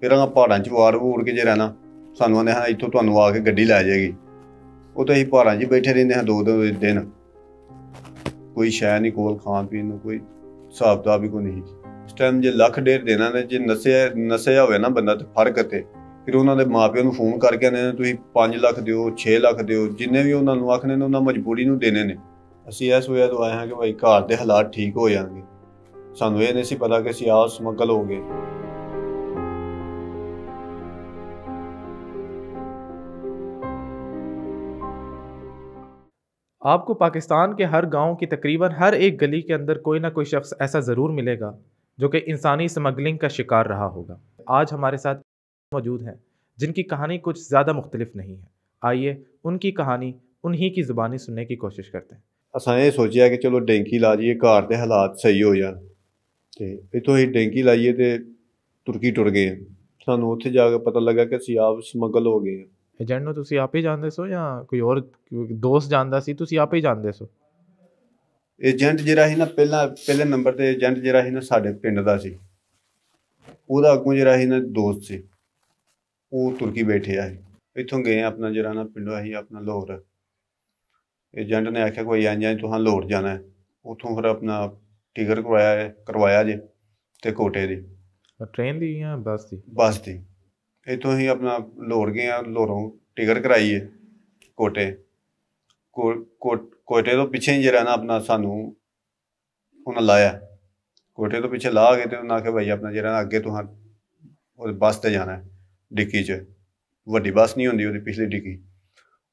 ਫਿਰ ਆ ਪਹਾੜਾਂ 'ਚ ਵਾਰ ਵੂਰ ਕੇ ਜੇ ਰਹਿਣਾ ਸਾਨੂੰ ਆਂਦੇ ਹਾਂ ਇੱਥੋਂ ਤੁਹਾਨੂੰ ਆ ਕੇ ਗੱਡੀ ਲੈ ਜਾਏਗੀ ਉਹ ਤਾਂ ਅਸੀਂ ਪਹਾੜਾਂ 'ਚ ਬੈਠੇ ਰਹਿੰਦੇ ਹਾਂ ਦੋ ਦੋ ਦਿਨ ਕੋਈ ਸ਼ੈ ਨਹੀਂ ਕੋਲ ਖਾਣ ਪੀਣ ਨੂੰ ਕੋਈ ਹਿਸਾਬ ਦਾ ਵੀ ਕੋਈ ਨਹੀਂ ਇਸ ਟਾਈਮ ਜੇ ਲੱਖ ਡੇਰ ਦੇਣਾ ਨੇ ਜੇ ਨਸਿਆ ਨਸਿਆ ਹੋਵੇ ਨਾ ਬੰਦਾ ਤੇ ਫਰਕ ਤੇ ਫਿਰ ਉਹਨਾਂ ਦੇ ਮਾਪਿਆਂ ਨੂੰ ਫੋਨ ਕਰਕੇ ਨੇ ਤੁਸੀਂ 5 ਲੱਖ ਦਿਓ 6 ਲੱਖ ਦਿਓ ਜਿੰਨੇ ਵੀ ਉਹਨਾਂ ਨੂੰ ਆਖਣੇ ਨੇ ਉਹਨਾਂ ਮਜਬੂਰੀ ਨੂੰ ਦੇਣੇ ਨੇ ਅਸੀਂ ਐਸ ਹੋਇਆ ਤੋਂ ਆਏ ਹਾਂ ਕਿ ਭਾਈ ਘਰ ਦੇ ਹਾਲਾਤ ਠੀਕ ਹੋ ਜਾਣਗੇ ਸਾਨੂੰ ਇਹ ਨਹੀਂ ਸੀ ਪਤਾ ਕਿ ਅਸੀਂ ਆਪ ਸਮਗਲ ਹੋ ਗਏ आपको पाकिस्तान के हर गांव की तकरीबन हर एक गली के अंदर कोई ना कोई शख्स ऐसा ज़रूर मिलेगा जो कि इंसानी स्मगलिंग का शिकार रहा होगा आज हमारे साथ मौजूद हैं जिनकी कहानी कुछ ज़्यादा मुख्तलिफ नहीं है आइए उनकी कहानी उन्हीं की ज़ुबानी सुनने की कोशिश करते हैं असा ये सोचा कि चलो डेंकी ला जाइए घर के हालात सही हो जाए तो इतों डेंकी लाइए तो तुर्की टुर गए सानूं उ जाकर पता लगा कि असीं आप स्मगल हो गए हैं ਏਜੰਟ ਨੂੰ ਤੁਸੀਂ ਆਪੇ ਜਾਣਦੇ ਸੋ ਜਾਂ ਕੋਈ ਹੋਰ ਦੋਸਤ ਜਾਣਦਾ ਸੀ ਤੁਸੀਂ ਆਪੇ ਜਾਣਦੇ ਸੋ ਏਜੰਟ ਜਿਹੜਾ ਸੀ ਨਾ ਪਹਿਲਾਂ ਪਹਿਲੇ ਨੰਬਰ ਤੇ ਏਜੰਟ ਜਿਹੜਾ ਸੀ ਨਾ ਸਾਡੇ ਪਿੰਡ ਦਾ ਸੀ ਉਹਦਾ ਅੱਗੋਂ ਜਿਹੜਾ ਸੀ ਨਾ ਦੋਸਤ ਸੀ ਉਹ ਤੁਰਕੀ ਬੈਠਿਆ ਆ ਇੱਥੋਂ ਗਏ ਆਪਣਾ ਜਿਹੜਾ ਨਾ ਪਿੰਡ ਆਹੀ ਆਪਣਾ ਲਾਹੌਰ ਏਜੰਟ ਨੇ ਆਖਿਆ ਕੋਈ ਆਂ ਜਾਂ ਤੁਹਾਂ ਲਾਹੌਰ ਜਾਣਾ ਹੈ ਉਥੋਂ ਫਿਰ ਆਪਣਾ ਟਿਕਟ ਕਰਵਾਇਆ ਕਰਵਾਇਆ ਜੇ ਤੇ ਕੋਟੇ ਦੀ ਟ੍ਰੇਨ ਦੀ ਜਾਂ ਬੱਸ ਦੀ ਬੱਸ ਦੀ ਇਥੋਂ ਹੀ ਆਪਣਾ ਲੋਰ ਗਏ ਆ ਲੋਰੋਂ ਟਿਕਟ ਕਰਾਈਏ ਕੋਟੇ ਕੋਟੇ ਤੋਂ ਪਿੱਛੇ ਜਿਹੜਾ ਨਾ ਆਪਣਾ ਸਾਨੂੰ ਉਹਨਾਂ ਲਾਇਆ ਕੋਟੇ ਤੋਂ ਪਿੱਛੇ ਲਾ ਕੇ ਤੇ ਉਹਨਾਂ ਆਖੇ ਭਾਈ ਆਪਣਾ ਜਿਹੜਾ ਅੱਗੇ ਤੋਂ ਉਹ ਬੱਸ ਤੇ ਜਾਣਾ ਡਿੱਕੀ 'ਚ ਵੱਡੀ ਬੱਸ ਨਹੀਂ ਹੁੰਦੀ ਉਹਦੀ ਪਿਛਲੀ ਡਿੱਕੀ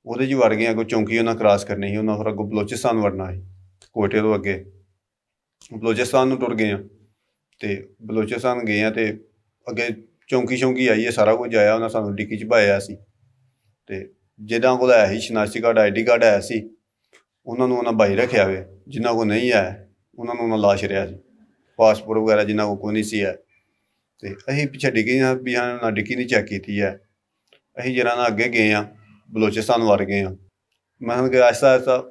ਉਹਦੇ 'ਚ ਵੜ ਗਏ ਕੋ ਚੌਂਕੀ ਉਹਨਾਂ ਕ੍ਰਾਸ ਕਰਨੀ ਸੀ ਉਹਨਾਂ ਫਿਰ ਅੱਗੇ ਬਲੋਚਿਸਤਾਨ ਵੜਨਾ ਸੀ ਕੋਟੇ ਤੋਂ ਅੱਗੇ ਬਲੋਚਿਸਤਾਨ ਨੂੰ ਟੁਰ ਗਏ ਆ ਤੇ ਬਲੋਚਿਸਤਾਨ ਗਏ ਆ ਤੇ ਅੱਗੇ ਚੌਂਕੀ ਚੌਂਕੀ ਆਈ ਹੈ ਸਾਰਾ ਕੁਝ ਆਇਆ ਉਹਨਾਂ ਸਾਨੂੰ ਡਿੱਕੀ ਚ ਭਾਇਆ ਸੀ ਤੇ ਜਿਹਦਾ ਕੋਲ ਹੈ ਹੀ ਸ਼ਨਾਖਤੀ ਕਾਰਡ ਆਈਡੀ ਕਾਰਡ ਹੈ ਸੀ ਉਹਨਾਂ ਨੂੰ ਉਹਨਾਂ ਬਾਈ ਰੱਖਿਆ ਹੋਵੇ ਜਿਨ੍ਹਾਂ ਕੋਲ ਨਹੀਂ ਹੈ ਉਹਨਾਂ ਨੂੰ ਉਹਨਾਂ ਲਾਸ਼ ਰਿਆ ਸੀ ਪਾਸਪੋਰਟ ਵਗੈਰਾ ਜਿਨ੍ਹਾਂ ਕੋਲ ਕੋਈ ਨਹੀਂ ਸੀ ਹੈ ਤੇ ਅਸੀਂ ਪਿੱਛੇ ਡਿੱਕੀ ਆ ਵੀ ਹਾਂ ਨਾ ਨਹੀਂ ਚੈੱਕ ਕੀਤੀ ਹੈ ਅਸੀਂ ਜਿਹੜਾ ਨਾ ਅੱਗੇ ਗਏ ਆ ਬਲੋਚਿਸਤਾਨ ਵਰ ਗਏ ਆ ਮੈਂ ਹਾਂ ਕਿ ਆਸਤਾ ਆਸਤਾ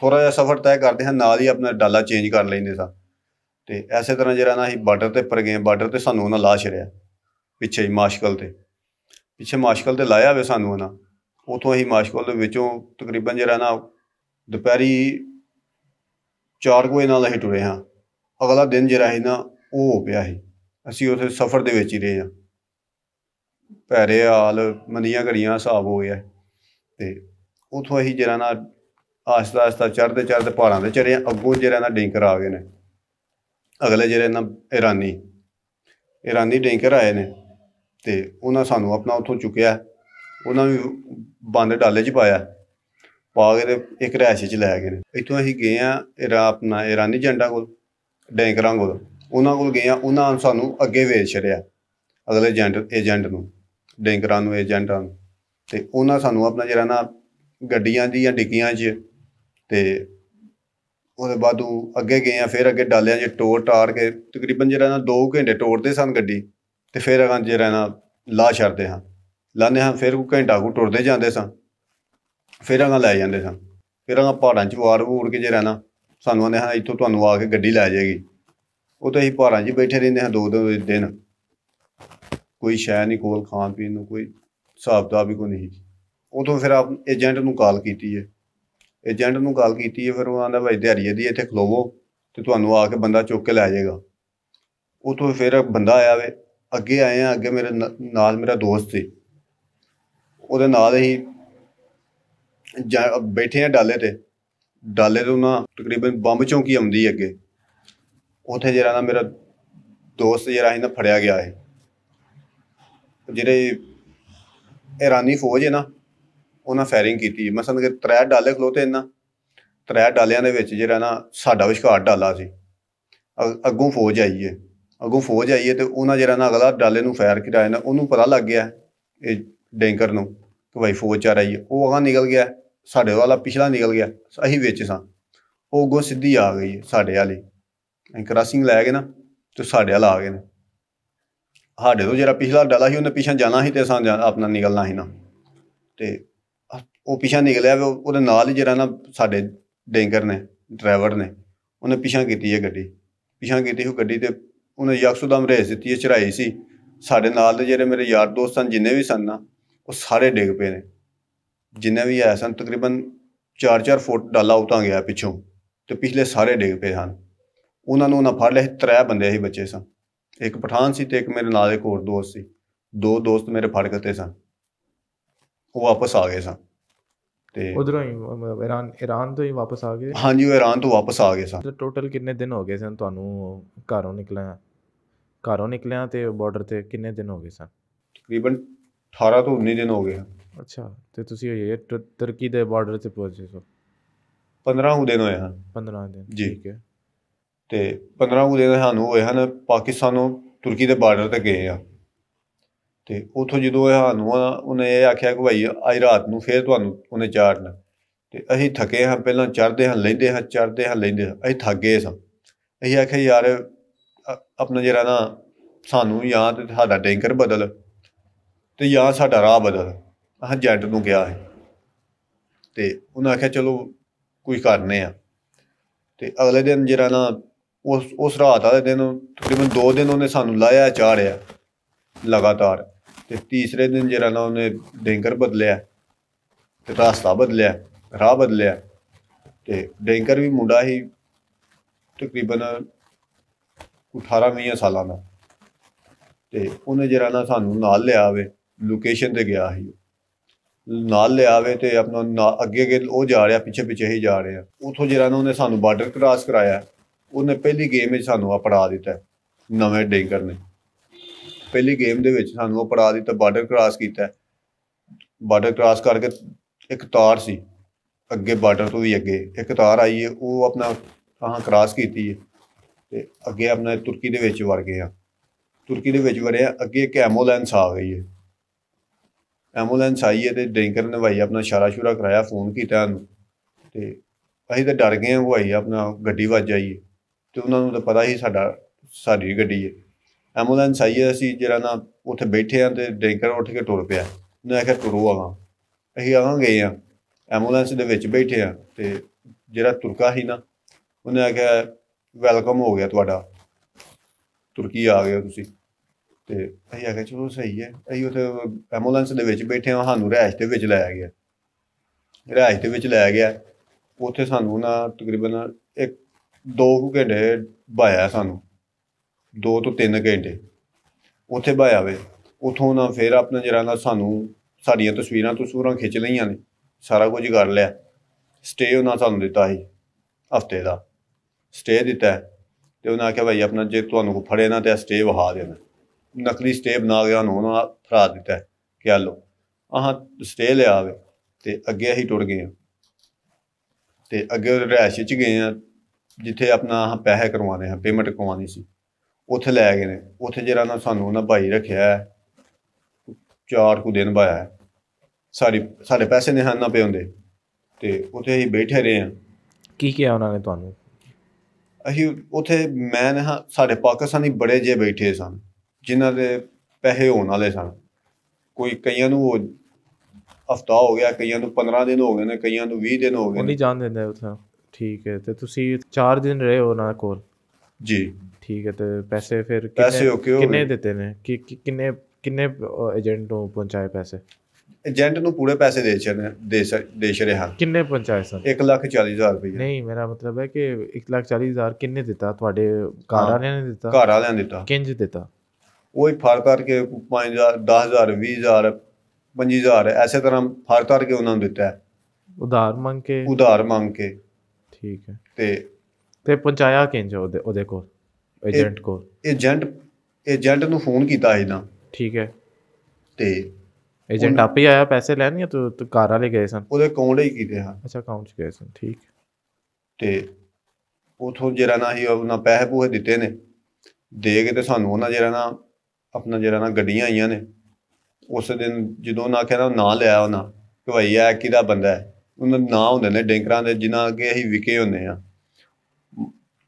ਥੋੜਾ ਜਿਹਾ ਸਫ਼ਰ ਤੈਅ ਕਰਦੇ ਹਾਂ ਨਾਲ ਹੀ ਆਪਣਾ ਡਾਲਾ ਚੇਂਜ ਕਰ ਲੈਂਦੇ ਸਾਂ ਤੇ ਐਸੇ ਤਰ੍ਹਾਂ ਜਿਹੜਾ ਨਾ ਅਸੀਂ ਬਾਰਡਰ ਤੇ ਪਰ ਗਏ ਬਾਰਡਰ ਤੇ ਸਾਨੂੰ ਉਹਨਾਂ ਲਾਸ਼ ਰਿਆ ਪਿੱਛੇ ਹੀ ਮਾਸ਼ਕਲ ਤੇ ਪਿੱਛੇ ਮਾਸ਼ਕਲ ਤੇ ਲਾਇਆ ਵੇ ਸਾਨੂੰ ਉਹਨਾਂ ਉਥੋਂ ਅਸੀਂ ਮਾਸ਼ਕਲ ਦੇ ਵਿੱਚੋਂ ਤਕਰੀਬਨ ਜਿਹੜਾ ਨਾ ਦੁਪਹਿਰੀ 4 ਵਜੇ ਨਾਲ ਅਸੀਂ ਟੁਰੇ ਹਾਂ ਅਗਲਾ ਦਿਨ ਜਿਹੜਾ ਹੈ ਨਾ ਉਹ ਹੋ ਪਿਆ ਸੀ ਅਸੀਂ ਉਥੇ ਸਫ਼ਰ ਦੇ ਵਿੱਚ ਹੀ ਰਹੇ ਹਾਂ ਪੈਰੇ ਹਾਲ ਮਨੀਆਂ ਘੜੀਆਂ ਹਿਸਾਬ ਹੋ ਗਿਆ ਤੇ ਉਥੋਂ ਅਸੀਂ ਜਿਹੜਾ ਨਾ ਆਸਤਾ ਆਸਤਾ ਚੜਦੇ ਚੜਦੇ ਪਹਾੜਾਂ ਦੇ ਚੜੇ ਅੱਗੋਂ ਜਿਹੜਾ ਨਾ ਡਿੰਕਰ ਆ ਗਏ ਨੇ ਅਗਲੇ ਜਿਹੜੇ ਨਾ ਇਰਾਨੀ ਇਰਾਨੀ ਡਿੰਕਰ ਆਏ ਨੇ ਤੇ ਉਹਨਾਂ ਸਾਨੂੰ ਆਪਣਾ ਉੱਥੋਂ ਚੁੱਕਿਆ ਉਹਨਾਂ ਵੀ ਬੰਦ ਡਾਲੇ 'ਚ ਪਾਇਆ ਪਾ ਕੇ ਤੇ ਇੱਕ ਰੈਸ਼ੇ 'ਚ ਲੈ ਗਏ ਨੇ ਇੱਥੋਂ ਅਸੀਂ ਗਏ ਆ ਇਰਾ ਆਪਣਾ ਇਰਾਨੀ ਝੰਡਾ ਕੋਲ ਡੈਂਕਰਾਂ ਕੋਲ ਉਹਨਾਂ ਕੋਲ ਗਏ ਆ ਉਹਨਾਂ ਨੇ ਸਾਨੂੰ ਅੱਗੇ ਵੇਚ ਛੜਿਆ ਅਗਲੇ ਏਜੰਟ ਏਜੰਟ ਨੂੰ ਡੈਂਕਰਾਂ ਨੂੰ ਏਜੰਟਾਂ ਨੂੰ ਤੇ ਉਹਨਾਂ ਸਾਨੂੰ ਆਪਣਾ ਜਿਹੜਾ ਨਾ ਗੱਡੀਆਂ ਦੀਆਂ ਡਿੱਕੀਆਂ 'ਚ ਤੇ ਉਹਦੇ ਬਾਅਦ ਉਹ ਅੱਗੇ ਗਏ ਆ ਫਿਰ ਅੱਗੇ ਡਾਲਿਆਂ 'ਚ ਟੋਰ ਟਾਰ ਕੇ ਤਕਰੀਬਨ ਜਿਹੜਾ ਨਾ 2 ਘੰਟੇ ਟੋਰਦੇ ਸਨ ਗੱਡੀ ਤੇ ਫਿਰ ਅਗਾਂ ਜੇ ਰਹਿਣਾ ਲਾ ਛੱਡਦੇ ਹਾਂ ਲਾਨੇ ਹਾਂ ਫਿਰ ਕੋ ਘੰਟਾ ਕੋ ਟੁਰਦੇ ਜਾਂਦੇ ਸਾਂ ਫਿਰ ਅਗਾਂ ਲੈ ਜਾਂਦੇ ਸਾਂ ਫਿਰ ਅਗਾਂ ਪਹਾੜਾਂ 'ਚ ਵਾਰ ਵੂੜ ਕੇ ਜੇ ਰਹਿਣਾ ਸਾਨੂੰ ਆਨੇ ਹਾਂ ਇੱਥੋਂ ਤੁਹਾਨੂੰ ਆ ਕੇ ਗੱਡੀ ਲੈ ਜਾਏਗੀ ਉਹ ਤਾਂ ਅਸੀਂ ਪਹਾੜਾਂ 'ਚ ਬੈਠੇ ਰਹਿੰਦੇ ਹਾਂ ਦੋ ਦੋ ਦਿਨ ਕੋਈ ਸ਼ੈ ਨਹੀਂ ਕੋਲ ਖਾਣ ਪੀਣ ਨੂੰ ਕੋਈ ਹਿਸਾਬ ਦਾ ਵੀ ਕੋਈ ਨਹੀਂ ਉਦੋਂ ਫਿਰ ਆਪ ਏਜੰਟ ਨੂੰ ਕਾਲ ਕੀਤੀ ਏ ਏਜੰਟ ਨੂੰ ਕਾਲ ਕੀਤੀ ਏ ਫਿਰ ਉਹ ਆਂਦਾ ਭਾਈ ਦਿਹਾੜੀ ਦੀ ਇੱਥੇ ਖਲੋਵੋ ਤੇ ਤੁਹਾਨੂੰ ਆ ਕੇ ਬੰਦਾ ਚੁੱਕ ਕੇ ਲੈ ਜਾਏਗਾ ਉਦੋਂ ਫਿਰ ਬੰਦਾ ਆਇਆ ਵੇ ਅੱਗੇ ਆਏ ਆ ਅੱਗੇ ਮੇਰੇ ਨਾਲ ਮੇਰਾ ਦੋਸਤ ਸੀ ਉਹਦੇ ਨਾਲ ਹੀ ਬੈਠੇ ਆ ਡਾਲੇ ਤੇ ਡਾਲੇ ਤੋਂ ਨਾ ਤਕਰੀਬਨ ਬੰਬ ਚੌਂਕੀ ਆਉਂਦੀ ਅੱਗੇ ਉਥੇ ਜਿਹੜਾ ਨਾ ਮੇਰਾ ਦੋਸਤ ਜਿਹੜਾ ਇਹਨਾਂ ਨਾ ਫੜਿਆ ਗਿਆ ਹੈ ਜਿਹੜੇ ਇਰਾਨੀ ਫੌਜ ਹੈ ਨਾ ਉਹਨਾਂ ਫਾਇਰਿੰਗ ਕੀਤੀ ਮਸਲ ਕਿ ਤਰੇ ਡਾਲੇ ਖਲੋਤੇ ਇਹਨਾਂ ਤਰੇ ਡਾਲਿਆਂ ਦੇ ਵਿੱਚ ਜਿਹੜਾ ਨਾ ਸਾਡਾ ਵਿਸ਼ਕਾਰ ਡਾਲਾ ਸੀ ਅੱਗੋਂ ਫੌਜ ਆਈ ਹੈ ਅਗੋਂ ਫੌਜ ਆਈ ਹੈ ਤੇ ਉਹਨਾਂ ਜਿਹੜਾ ਨਾ ਅਗਲਾ ਡਾਲੇ ਨੂੰ ਫਾਇਰ ਕੀਤਾ ਨਾ ਉਹਨੂੰ ਪਤਾ ਲੱਗ ਗਿਆ ਇਹ ਡੈਂਕਰ ਨੂੰ ਕਿ ਭਾਈ ਫੌਜ ਆ ਰਹੀ ਹੈ ਉਹ ਅਗਾਂ ਨਿਕਲ ਗਿਆ ਸਾਡੇ ਵਾਲਾ ਪਿਛਲਾ ਨਿਕਲ ਗਿਆ ਅਸੀਂ ਵਿੱਚ ਸਾਂ ਉਹ ਅਗੋਂ ਸਿੱਧੀ ਆ ਗਈ ਸਾਡੇ ਵਾਲੀ ਐਂ ਕ੍ਰਾਸਿੰਗ ਲੈ ਗਏ ਨਾ ਤੇ ਸਾਡੇ ਵਾਲਾ ਆ ਗਏ ਨੇ ਸਾਡੇ ਤੋਂ ਜਿਹੜਾ ਪਿਛਲਾ ਡਾਲਾ ਸੀ ਉਹਨੇ ਪਿਛਾਂ ਜਾਣਾ ਸੀ ਤੇ ਸਾਂ ਆਪਣਾ ਨਿਕਲਣਾ ਸੀ ਨਾ ਤੇ ਉਹ ਪਿਛਾਂ ਨਿਕਲਿਆ ਉਹਦੇ ਨਾਲ ਹੀ ਜਿਹੜਾ ਨਾ ਸਾਡੇ ਡੈਂਕਰ ਨੇ ਡਰਾਈਵਰ ਨੇ ਉਹਨੇ ਪਿਛਾਂ ਕੀਤੀ ਹੈ ਗੱਡੀ ਪਿਛਾਂ ਕੀਤੀ ਉਹ ਗੱਡੀ ਤੇ ਉਹਨੇ ਯਕਸੂਦਮ ਰੇਸ ਦਿੱਤੀ ਇਹ ਚੜਾਈ ਸੀ ਸਾਡੇ ਨਾਲ ਦੇ ਜਿਹੜੇ ਮੇਰੇ ਯਾਰ ਦੋਸਤ ਸਨ ਜਿੰਨੇ ਵੀ ਸਨ ਨਾ ਉਹ ਸਾਰੇ ਡਿੱਗ ਪਏ ਨੇ ਜਿੰਨੇ ਵੀ ਆਏ ਸਨ ਤਕਰੀਬਨ 4-4 ਫੁੱਟ ਡਾਲਾ ਉਤਾਂ ਗਿਆ ਪਿੱਛੋਂ ਤੇ ਪਿਛਲੇ ਸਾਰੇ ਡਿੱਗ ਪਏ ਹਨ ਉਹਨਾਂ ਨੂੰ ਉਹਨਾਂ ਫੜ ਲਏ ਤਰੇ ਬੰਦੇ ਸੀ ਬੱਚੇ ਸਨ ਇੱਕ ਪਠਾਨ ਸੀ ਤੇ ਇੱਕ ਮੇਰੇ ਨਾਲ ਇੱਕ ਹੋਰ ਦੋਸਤ ਸੀ ਦੋ ਦੋਸਤ ਮੇਰੇ ਫੜ ਗਏ ਸਨ ਉਹ ਵਾਪਸ ਆ ਗਏ ਸਨ ਤੇ ਉਧਰੋਂ ਹੀ ਇਰਾਨ ਇਰਾਨ ਤੋਂ ਹੀ ਵਾਪਸ ਆ ਗਏ ਹਾਂਜੀ ਉਹ ਇਰਾਨ ਤੋਂ ਵਾਪਸ ਆ ਗਏ ਸਨ ਟੋਟਲ ਕਿੰਨੇ ਦਿਨ ਹੋ ਗਏ ਸਨ ਤੁਹਾਨੂੰ ਘਰੋਂ ਨਿਕਲਿਆ ਘਰੋਂ ਨਿਕਲਿਆ ਤੇ ਬਾਰਡਰ ਤੇ ਕਿੰਨੇ ਦਿਨ ਹੋ ਗਏ ਸਨ ਤਕਰੀਬਨ 18 ਤੋਂ 19 ਦਿਨ ਹੋ ਗਏ ਅੱਛਾ ਤੇ ਤੁਸੀਂ ਇਹ ਤੁਰਕੀ ਦੇ ਬਾਰਡਰ ਤੇ ਪਹੁੰਚੇ ਸੋ 15 ਦਿਨ ਹੋਏ ਹਨ 15 ਦਿਨ ਠੀਕ ਹੈ ਤੇ 15 ਦਿਨ ਸਾਨੂੰ ਹੋਏ ਹਨ ਪਾਕਿਸਤਾਨੋਂ ਤੁਰਕੀ ਦੇ ਬਾਰਡਰ ਤੇ ਗਏ ਆ ਤੇ ਉਥੋਂ ਜਦੋਂ ਇਹ ਸਾਨੂੰ ਉਹਨੇ ਇਹ ਆਖਿਆ ਕਿ ਭਾਈ ਅੱਜ ਰਾਤ ਨੂੰ ਫੇਰ ਤੁਹਾਨੂੰ ਉਹਨੇ ਚਾੜਨਾ ਤੇ ਅਸੀਂ ਥਕੇ ਹਾਂ ਪਹਿਲਾਂ ਚੜਦੇ ਹਾਂ ਲੈਂਦੇ ਹਾਂ ਚੜਦੇ ਹਾਂ ਲੈਂਦੇ ਹਾਂ ਅਸੀਂ ਥੱਕ ਗਏ ਸਾਂ ਅਸੀਂ ਆਖਿਆ ਯਾਰ ਆਪਣਾ ਜਿਹੜਾ ਨਾ ਸਾਨੂੰ ਜਾਂ ਤੇ ਸਾਡਾ ਟੈਂਕਰ ਬਦਲ ਤੇ ਜਾਂ ਸਾਡਾ ਰਾਹ ਬਦਲ ਆਹ ਜੈਂਟ ਨੂੰ ਗਿਆ ਹੈ ਤੇ ਉਹਨਾਂ ਆਖਿਆ ਚਲੋ ਕੋਈ ਕਰਨੇ ਆ ਤੇ ਅਗਲੇ ਦਿਨ ਜਿਹੜਾ ਨਾ ਉਸ ਉਸ ਰਾਤ ਵਾਲੇ ਦਿਨ ਤਕਰੀਬਨ 2 ਦਿਨ ਉਹਨੇ ਸਾਨੂੰ ਲਾਇਆ ਚਾੜਿਆ ਲਗਾਤਾਰ ਤੇ ਤੀਸਰੇ ਦਿਨ ਜਿਹੜਾ ਨਾ ਉਹਨੇ ਡੈਂਕਰ ਬਦਲਿਆ ਤੇ ਰਸਤਾ ਬਦਲਿਆ ਰਾਹ ਬਦਲਿਆ ਤੇ ਡੈਂਕਰ ਵੀ ਮੁੰਡਾ ਹੀ ਤਕਰੀਬਨ 18-20 ਸਾਲਾਂ ਦਾ ਤੇ ਉਹਨੇ ਜਿਹੜਾ ਨਾ ਸਾਨੂੰ ਨਾਲ ਲਿਆ ਆਵੇ ਲੋਕੇਸ਼ਨ ਤੇ ਗਿਆ ਸੀ ਨਾਲ ਲਿਆ ਆਵੇ ਤੇ ਆਪਣਾ ਅੱਗੇ ਅੱਗੇ ਉਹ ਜਾ ਰਿਹਾ ਪਿੱਛੇ ਪਿੱਛੇ ਹੀ ਜਾ ਰਿਹਾ ਉਥੋਂ ਜਿਹੜਾ ਨਾ ਉਹਨੇ ਸਾਨੂੰ ਬਾਰਡਰ ਕ੍ਰਾਸ ਕਰਾਇਆ ਉਹਨੇ ਪਹਿਲੀ ਗੇਮ ਵਿੱਚ ਸਾਨੂੰ ਅਪੜਾ ਦਿੱਤਾ ਨਵੇਂ ਡੈਂਕਰ ਨੇ ਪਹਿਲੀ ਗੇਮ ਦੇ ਵਿੱਚ ਸਾਨੂੰ ਉਹ ਪੜਾ ਦਿੱਤਾ ਬਾਰਡਰ ਕ੍ਰਾਸ ਕੀਤਾ ਬਾਰਡਰ ਕ੍ਰਾਸ ਕਰਕੇ ਇੱਕ ਤਾਰ ਸੀ ਅੱਗੇ ਬਾਰਡਰ ਤੋਂ ਵੀ ਅੱਗੇ ਇੱਕ ਤਾਰ ਆਈ ਹੈ ਉਹ ਆਪਣਾ ਆਹਾਂ ਕ੍ਰਾਸ ਕੀਤੀ ਹੈ ਤੇ ਅੱਗੇ ਆਪਣਾ ਤੁਰਕੀ ਦੇ ਵਿੱਚ ਵੜ ਗਏ ਆ ਤੁਰਕੀ ਦੇ ਵਿੱਚ ਵੜਿਆ ਅੱਗੇ ਇੱਕ ਐਮਬੂਲੈਂਸ ਆ ਗਈ ਹੈ ਐਂਬੂਲੈਂਸ ਆਈ ਹੈ ਤੇ ਡਰਿੰਕਰ ਨੇ ਭਾਈ ਆਪਣਾ ਇਸ਼ਾਰਾ ਸ਼ੁਰਾ ਕਰਾਇਆ ਫੋਨ ਕੀਤਾ ਉਹਨੂੰ ਤੇ ਅਸੀਂ ਤਾਂ ਡਰ ਗਏ ਹਾਂ ਭਾਈ ਆਪਣਾ ਗੱਡੀ ਵੱਜ ਜਾਈਏ ਤੇ ਉਹਨਾਂ ਨੂੰ ਤਾਂ ਪਤਾ ਹੀ ਸਾਡਾ ਸਾਡੀ ਗੱਡੀ ਹੈ ਐਂਬੂਲੈਂਸ ਆਈ ਸੀ ਅਸੀਂ ਜਿਹੜਾ ਨਾ ਉੱਥੇ ਬੈਠੇ ਆ ਤੇ ਡੈਂਕਰ ਉੱਠ ਕੇ ਟੁਰ ਪਿਆ ਉਹਨੇ ਆਖਿਆ ਟੁਰੋ ਆਗਾ ਅਸੀਂ ਆਗਾ ਗਏ ਆ ਐਂਬੂਲੈਂਸ ਦੇ ਵਿੱਚ ਬੈਠੇ ਆ ਤੇ ਜਿਹੜਾ ਤੁਰਕਾ ਸੀ ਨਾ ਉਹਨੇ ਆਖਿਆ ਵੈਲਕਮ ਹੋ ਗਿਆ ਤੁਹਾਡਾ ਤੁਰਕੀ ਆ ਗਏ ਤੁਸੀਂ ਤੇ ਅਸੀਂ ਆਖਿਆ ਚਲੋ ਸਹੀ ਹੈ ਅਸੀਂ ਉੱਥੇ ਐਂਬੂਲੈਂਸ ਦੇ ਵਿੱਚ ਬੈਠੇ ਆ ਸਾਨੂੰ ਰਹਿਸ਼ ਦੇ ਵਿੱਚ ਲਾਇਆ ਗਿਆ ਰਹਿਸ਼ ਦੇ ਵਿੱਚ ਲਾਇਆ ਗਿਆ ਉੱਥੇ ਸਾਨੂੰ ਨਾ ਤਕਰੀਬਨ ਇੱਕ 2 ਘੰਟੇ ਬਾਇਆ ਸਾਨੂੰ 2 ਤੋਂ 3 ਘੰਟੇ ਉੱਥੇ ਆਵੇ ਉਥੋਂ ਨਾ ਫੇਰ ਆਪਣਾ ਜਿਹੜਾ ਨਾ ਸਾਨੂੰ ਸਾਡੀਆਂ ਤਸਵੀਰਾਂ ਸੂਰਾਂ ਖਿੱਚ ਲਈਆਂ ਨੇ ਸਾਰਾ ਕੁਝ ਕਰ ਲਿਆ ਸਟੇ ਉਹਨਾਂ ਸਾਨੂੰ ਦਿੱਤਾ ਸੀ ਹਫਤੇ ਦਾ ਸਟੇ ਦਿੱਤਾ ਤੇ ਉਹਨਾਂ ਆਖਿਆ ਭਾਈ ਆਪਣਾ ਜੇ ਤੁਹਾਨੂੰ ਕੋ ਫੜੇ ਨਾ ਤੇ ਸਟੇ ਵਹਾ ਦੇਣਾ ਨਕਲੀ ਸਟੇ ਬਣਾ ਕੇ ਉਹਨਾਂ ਨੂੰ ਫੜਾ ਦਿੱਤਾ ਕਿ ਆ ਲੋ ਆਹ ਸਟੇ ਲਿਆ ਆਵੇ ਤੇ ਅੱਗੇ ਅਸੀਂ ਟੁੱਟ ਗਏ ਤੇ ਅੱਗੇ ਰਹਿਸ਼ ਚ ਗਏ ਆ ਜਿੱਥੇ ਆਪਣਾ ਪੈਸੇ ਕਰਵਾਉਣੇ ਆ ਪੇਮੈਂਟ ਕਰਵਾਉਣੀ ਸੀ ਉੱਥੇ ਲੈ ਗਏ ਨੇ ਉੱਥੇ ਜਿਹੜਾ ਨਾ ਸਾਨੂੰ ਉਹਨਾਂ ਭਾਈ ਰੱਖਿਆ ਚਾਰ ਕੁ ਦਿਨ ਬਾਇਆ ਸਾਡੀ ਸਾਡੇ ਪੈਸੇ ਨਹੀਂ ਹਨ ਪਏ ਹੁੰਦੇ ਤੇ ਉੱਥੇ ਅਸੀਂ ਬੈਠੇ ਰਹੇ ਆ ਕੀ ਕਿਹਾ ਉਹਨਾਂ ਨੇ ਤੁਹਾਨੂੰ ਅਸੀਂ ਉੱਥੇ ਮੈਂ ਨਾ ਸਾਡੇ ਪਾਕਿਸਤਾਨੀ ਬੜੇ ਜੇ ਬੈਠੇ ਸਨ ਜਿਨ੍ਹਾਂ ਦੇ ਪੈਸੇ ਹੋਣ ਵਾਲੇ ਸਨ ਕੋਈ ਕਈਆਂ ਨੂੰ ਉਹ ਹਫਤਾ ਹੋ ਗਿਆ ਕਈਆਂ ਨੂੰ 15 ਦਿਨ ਹੋ ਗਏ ਨੇ ਕਈਆਂ ਨੂੰ 20 ਦਿਨ ਹੋ ਗਏ ਨੇ ਉਹ ਨਹੀਂ ਜਾਣ ਦਿੰਦੇ ਉੱਥੇ ਠੀਕ ਹੈ ਤੇ ਤੁਸੀਂ 4 ਦਿਨ ਰਹੇ ਹੋ ਉਹਨਾਂ ਕੋਲ ਜੀ ਠੀਕ ਹੈ ਤੇ ਪੈਸੇ ਫਿਰ ਕਿੰਨੇ ਕਿੰਨੇ ਦਿੱਤੇ ਨੇ ਕਿ ਕਿੰਨੇ ਕਿੰਨੇ ਏਜੰਟ ਨੂੰ ਪਹੁੰਚਾਏ ਪੈਸੇ ਏਜੰਟ ਨੂੰ ਪੂਰੇ ਪੈਸੇ ਦੇ ਨੇ ਦੇ ਦੇ ਰਿਹਾ ਕਿੰਨੇ ਪਹੁੰਚਾਏ ਸਨ 140000 ਰੁਪਏ ਨਹੀਂ ਮੇਰਾ ਮਤਲਬ ਹੈ ਕਿ 140000 ਕਿੰਨੇ ਦਿੱਤਾ ਤੁਹਾਡੇ ਘਰ ਵਾਲਿਆਂ ਨੇ ਦਿੱਤਾ ਘਰ ਵਾਲਿਆਂ ਨੇ ਦਿੱਤਾ ਕਿੰਜ ਦਿੱਤਾ ਉਹ ਹੀ ਫੜ ਕਰਕੇ 5000 10000 20000 25000 ਐਸੇ ਤਰ੍ਹਾਂ ਫੜ ਕਰਕੇ ਉਹਨਾਂ ਨੂੰ ਦਿੱਤਾ ਉਧਾਰ ਮੰਗ ਕੇ ਉਧਾਰ ਮੰਗ ਕੇ ਠੀਕ ਹੈ ਤੇ ਤੇ ਪਹੁੰਚਾਇਆ ਕਿੰਜ ਉਹਦੇ ਉਹਦੇ ਕੋਲ ਏਜੰਟ ਕੋਲ ਏਜੰਟ ਏਜੰਟ ਨੂੰ ਫੋਨ ਕੀਤਾ ਸੀ ਠੀਕ ਹੈ ਤੇ ਏਜੰਟ ਆਪ ਹੀ ਆਇਆ ਪੈਸੇ ਲੈਣ ਜਾਂ ਤੂੰ ਘਰ ਵਾਲੇ ਗਏ ਸਨ ਉਹਦੇ ਅਕਾਊਂਟ ਹੀ ਕੀਤੇ ਹਨ ਅੱਛਾ ਅਕਾਊਂਟ 'ਚ ਗਏ ਸਨ ਠੀਕ ਤੇ ਉਥੋਂ ਜਿਹੜਾ ਨਾ ਹੀ ਉਹਨਾਂ ਪੈਸੇ ਪੂਹੇ ਦਿੱਤੇ ਨੇ ਦੇ ਕੇ ਤੇ ਸਾਨੂੰ ਉਹਨਾਂ ਜਿਹੜਾ ਨਾ ਆਪਣਾ ਜਿਹੜਾ ਨਾ ਗੱਡੀਆਂ ਆਈਆਂ ਨੇ ਉਸ ਦਿਨ ਜਦੋਂ ਨਾ ਕਹਿੰਦਾ ਨਾ ਲਿਆ ਉਹਨਾਂ ਕਿ ਭਾਈ ਇਹ ਕਿਹਦਾ ਬੰਦਾ ਹੈ ਉਹਨਾਂ ਨਾਂ ਹੁੰਦੇ ਨੇ ਡੈਂਕਰਾਂ ਦੇ ਜਿਨ੍ਹਾਂ ਅੱਗੇ ਅਸੀਂ ਵਿਕੇ ਹੁੰਦੇ ਆ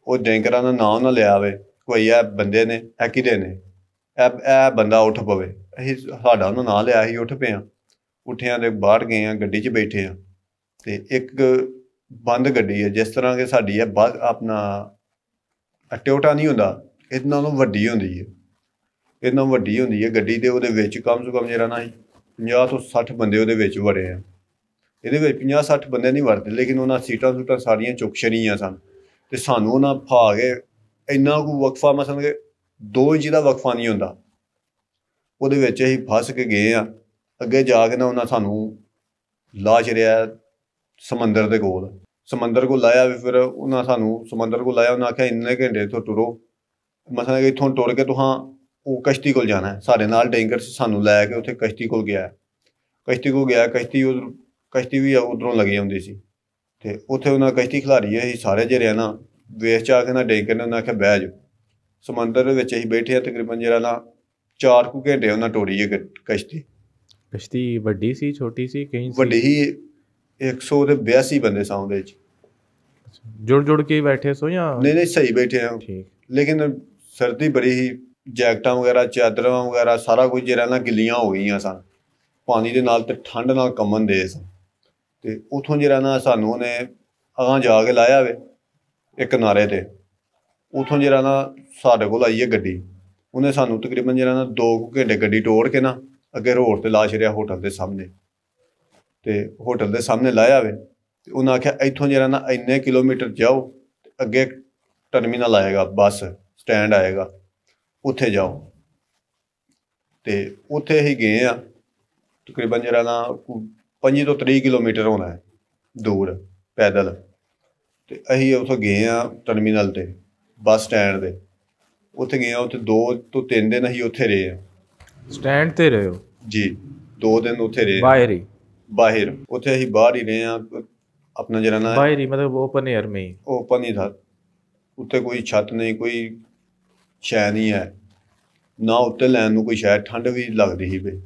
ਉਹ ਡੈਂਕਰਾਂ ਦਾ ਨਾਮ ਨਾ ਲਿਆ ਆਵੇ ਕੋਈ ਇਹ ਬੰਦੇ ਨੇ ਐ ਕਿਦੇ ਨੇ ਇਹ ਇਹ ਬੰਦਾ ਉੱਠ ਪਵੇ ਅਸੀਂ ਸਾਡਾ ਉਹਨਾਂ ਨਾਂ ਲਿਆ ਹੀ ਉੱਠ ਪਿਆ ਉੱਠਿਆਂ ਦੇ ਬਾਹਰ ਗਏ ਆ ਗੱਡੀ 'ਚ ਬੈਠੇ ਆ ਤੇ ਇੱਕ ਬੰਦ ਗੱਡੀ ਹੈ ਜਿਸ ਤਰ੍ਹਾਂ ਕਿ ਸਾਡੀ ਹੈ ਆਪਣਾ ਟਿਓਟਾ ਨਹੀਂ ਹੁੰਦਾ ਇਹਨਾਂ ਨੂੰ ਵੱਡੀ ਹੁੰਦੀ ਹੈ ਇਹਨਾਂ ਵੱਡੀ ਹੁੰਦੀ ਹੈ ਗੱਡੀ ਦੇ ਉਹਦੇ ਵਿੱਚ ਕਮ ਸੋ ਕਮ ਜਿਹੜਾ ਨਾ 50 ਤੋਂ 60 ਬੰਦੇ ਉਹਦੇ ਵਿੱਚ ਵੜੇ ਆ ਇਹਦੇ ਵਿੱਚ 50 60 ਬੰਦੇ ਨਹੀਂ ਵੜਦੇ ਲੇਕਿਨ ਉਹਨਾਂ ਸੀਟਾਂ ਸੂਟਾਂ ਸਾਰੀਆਂ ਚੁੱਕ ਛੜੀਆਂ ਸਨ ਤੇ ਸਾਨੂੰ ਉਹਨਾਂ ਭਾ ਕੇ ਇੰਨਾ ਕੋ ਵਕਫਾ ਮਸਲ ਕੇ ਦੋ ਇੰਚ ਦਾ ਵਕਫਾ ਨਹੀਂ ਹੁੰਦਾ ਉਹਦੇ ਵਿੱਚ ਅਸੀਂ ਫਸ ਕੇ ਗਏ ਆ ਅੱਗੇ ਜਾ ਕੇ ਨਾ ਉਹਨਾਂ ਸਾਨੂੰ ਲਾਸ਼ ਰਿਆ ਸਮੁੰਦਰ ਦੇ ਕੋਲ ਸਮੁੰਦਰ ਕੋ ਲਾਇਆ ਵੀ ਫਿਰ ਉਹਨਾਂ ਸਾਨੂੰ ਸਮੁੰਦਰ ਕੋ ਲਾਇਆ ਉਹਨਾਂ ਆਖਿਆ ਇੰਨੇ ਘੰਟੇ ਤੋਂ ਟੁਰੋ ਮਸਲ ਕੇ ਇਥੋਂ ਟੁਰ ਕੇ ਤੁਹਾਂ ਉਹ ਕਸ਼ਤੀ ਕੋਲ ਜਾਣਾ ਹੈ ਸਾਡੇ ਨਾਲ ਡੈਂਗਰ ਸਾਨੂੰ ਲੈ ਕੇ ਉੱਥੇ ਕਸ਼ਤੀ ਕੋਲ ਗਿਆ ਕਸ਼ਤੀ ਕੋਲ ਗਿਆ ਕਸ਼ਤੀ ਉਧਰ ਕਸ਼ਤੀ ਵੀ ਉਧਰੋਂ ਲੱਗੀ ਹੁੰਦੀ ਸੀ ਤੇ ਉੱਥੇ ਉਹਨਾਂ ਕਸ਼ਤੀ ਖਿਲਾਰੀ ਇਹ ਸਾਰੇ ਜਿਹੜੇ ਆ ਨਾ ਵੇਖ ਚਾ ਕੇ ਨਾ ਡੇਕ ਕੇ ਨਾ ਉਹਨਾਂ ਆਖਿਆ ਬਹਿ ਜਾ ਸਮੁੰਦਰ ਦੇ ਵਿੱਚ ਅਸੀਂ ਬੈਠੇ ਆ ਤਕਰੀਬਨ ਜਿਹੜਾ ਨਾ 4 ਕੁ ਘੰਟੇ ਉਹਨਾਂ ਟੋਰੀ ਇਹ ਕਸ਼ਤੀ ਕਸ਼ਤੀ ਵੱਡੀ ਸੀ ਛੋਟੀ ਸੀ ਕਹੀਂ ਸੀ ਵੱਡੀ ਹੀ 182 ਬੰਦੇ ਸਾਂ ਉਹਦੇ ਚ ਜੁੜ ਜੁੜ ਕੇ ਬੈਠੇ ਸੋ ਜਾਂ ਨਹੀਂ ਨਹੀਂ ਸਹੀ ਬੈਠੇ ਆ ਠੀਕ ਲੇਕਿਨ ਸਰਦੀ ਬੜੀ ਹੀ ਜੈਕਟਾਂ ਵਗੈਰਾ ਚਾਦਰਾਂ ਵਗੈਰਾ ਸਾਰਾ ਕੁਝ ਜਿਹੜਾ ਨਾ ਗਿੱਲੀਆਂ ਹੋ ਗਈਆਂ ਸਨ ਪਾਣੀ ਦੇ ਨਾਲ ਤੇ ਠੰਡ ਨਾਲ ਕੰਮਨ ਦੇ ਸਨ ਤੇ ਉਥੋਂ ਜਿਹੜਾ ਨਾ ਸਾਨੂੰ ਉਹਨੇ ਅਗਾਂ ਜਾ ਕੇ ਲਾਇਆ ਵੇ ਇੱਕ ਨਾਰੇ ਤੇ ਉਥੋਂ ਜਿਹੜਾ ਨਾ ਸਾਡੇ ਕੋਲ ਆਈ ਹੈ ਗੱਡੀ ਉਹਨੇ ਸਾਨੂੰ ਤਕਰੀਬਨ ਜਿਹੜਾ ਨਾ 2 ਘੰਟੇ ਗੱਡੀ ਟੋੜ ਕੇ ਨਾ ਅੱਗੇ ਰੋਡ ਤੇ ਲਾਸ਼ ਰਿਆ ਹੋਟਲ ਦੇ ਸਾਹਮਣੇ ਤੇ ਹੋਟਲ ਦੇ ਸਾਹਮਣੇ ਲਾਇਆ ਵੇ ਤੇ ਉਹਨਾਂ ਆਖਿਆ ਇੱਥੋਂ ਜਿਹੜਾ ਨਾ ਇੰਨੇ ਕਿਲੋਮੀਟਰ ਜਾਓ ਅੱਗੇ ਟਰਮੀਨਲ ਆਏਗਾ ਬੱਸ ਸਟੈਂਡ ਆਏਗਾ ਉੱਥੇ ਜਾਓ ਤੇ ਉੱਥੇ ਹੀ ਗਏ ਆ ਤਕਰੀਬਨ ਜਿਹੜਾ ਨਾ 25 ਤੋਂ 30 ਕਿਲੋਮੀਟਰ ਹੋਣਾ ਹੈ ਦੂਰ ਪੈਦਲ ਤੇ ਅਸੀਂ ਉੱਥੋਂ ਗਏ ਆ ਟਰਮੀਨਲ ਤੇ ਬੱਸ ਸਟੈਂਡ ਦੇ ਉੱਥੇ ਗਏ ਆ ਉੱਥੇ 2 ਤੋਂ 3 ਦਿਨ ਅਸੀਂ ਉੱਥੇ ਰਹੇ ਆ ਸਟੈਂਡ ਤੇ ਰਹੇ ਹੋ ਜੀ 2 ਦਿਨ ਉੱਥੇ ਰਹੇ ਬਾਹਰ ਹੀ ਬਾਹਰ ਉੱਥੇ ਅਸੀਂ ਬਾਹਰ ਹੀ ਰਹੇ ਆ ਆਪਣਾ ਜਿਹੜਾ ਨਾ ਬਾਹਰ ਹੀ ਮਤਲਬ ਓਪਨ 에ਅਰ ਮੇ ਹੀ ਓਪਨ ਹੀ ਥਾ ਉੱਤੇ ਕੋਈ ਛੱਤ ਨਹੀਂ ਕੋਈ ਛੈ ਨਹੀਂ ਹੈ ਨਾ ਉੱਤੇ ਲੈਣ ਨੂੰ ਕੋਈ ਸ਼ਾਇਦ ਠੰਡ ਵੀ ਲੱਗਦੀ ਸੀ ਵੇ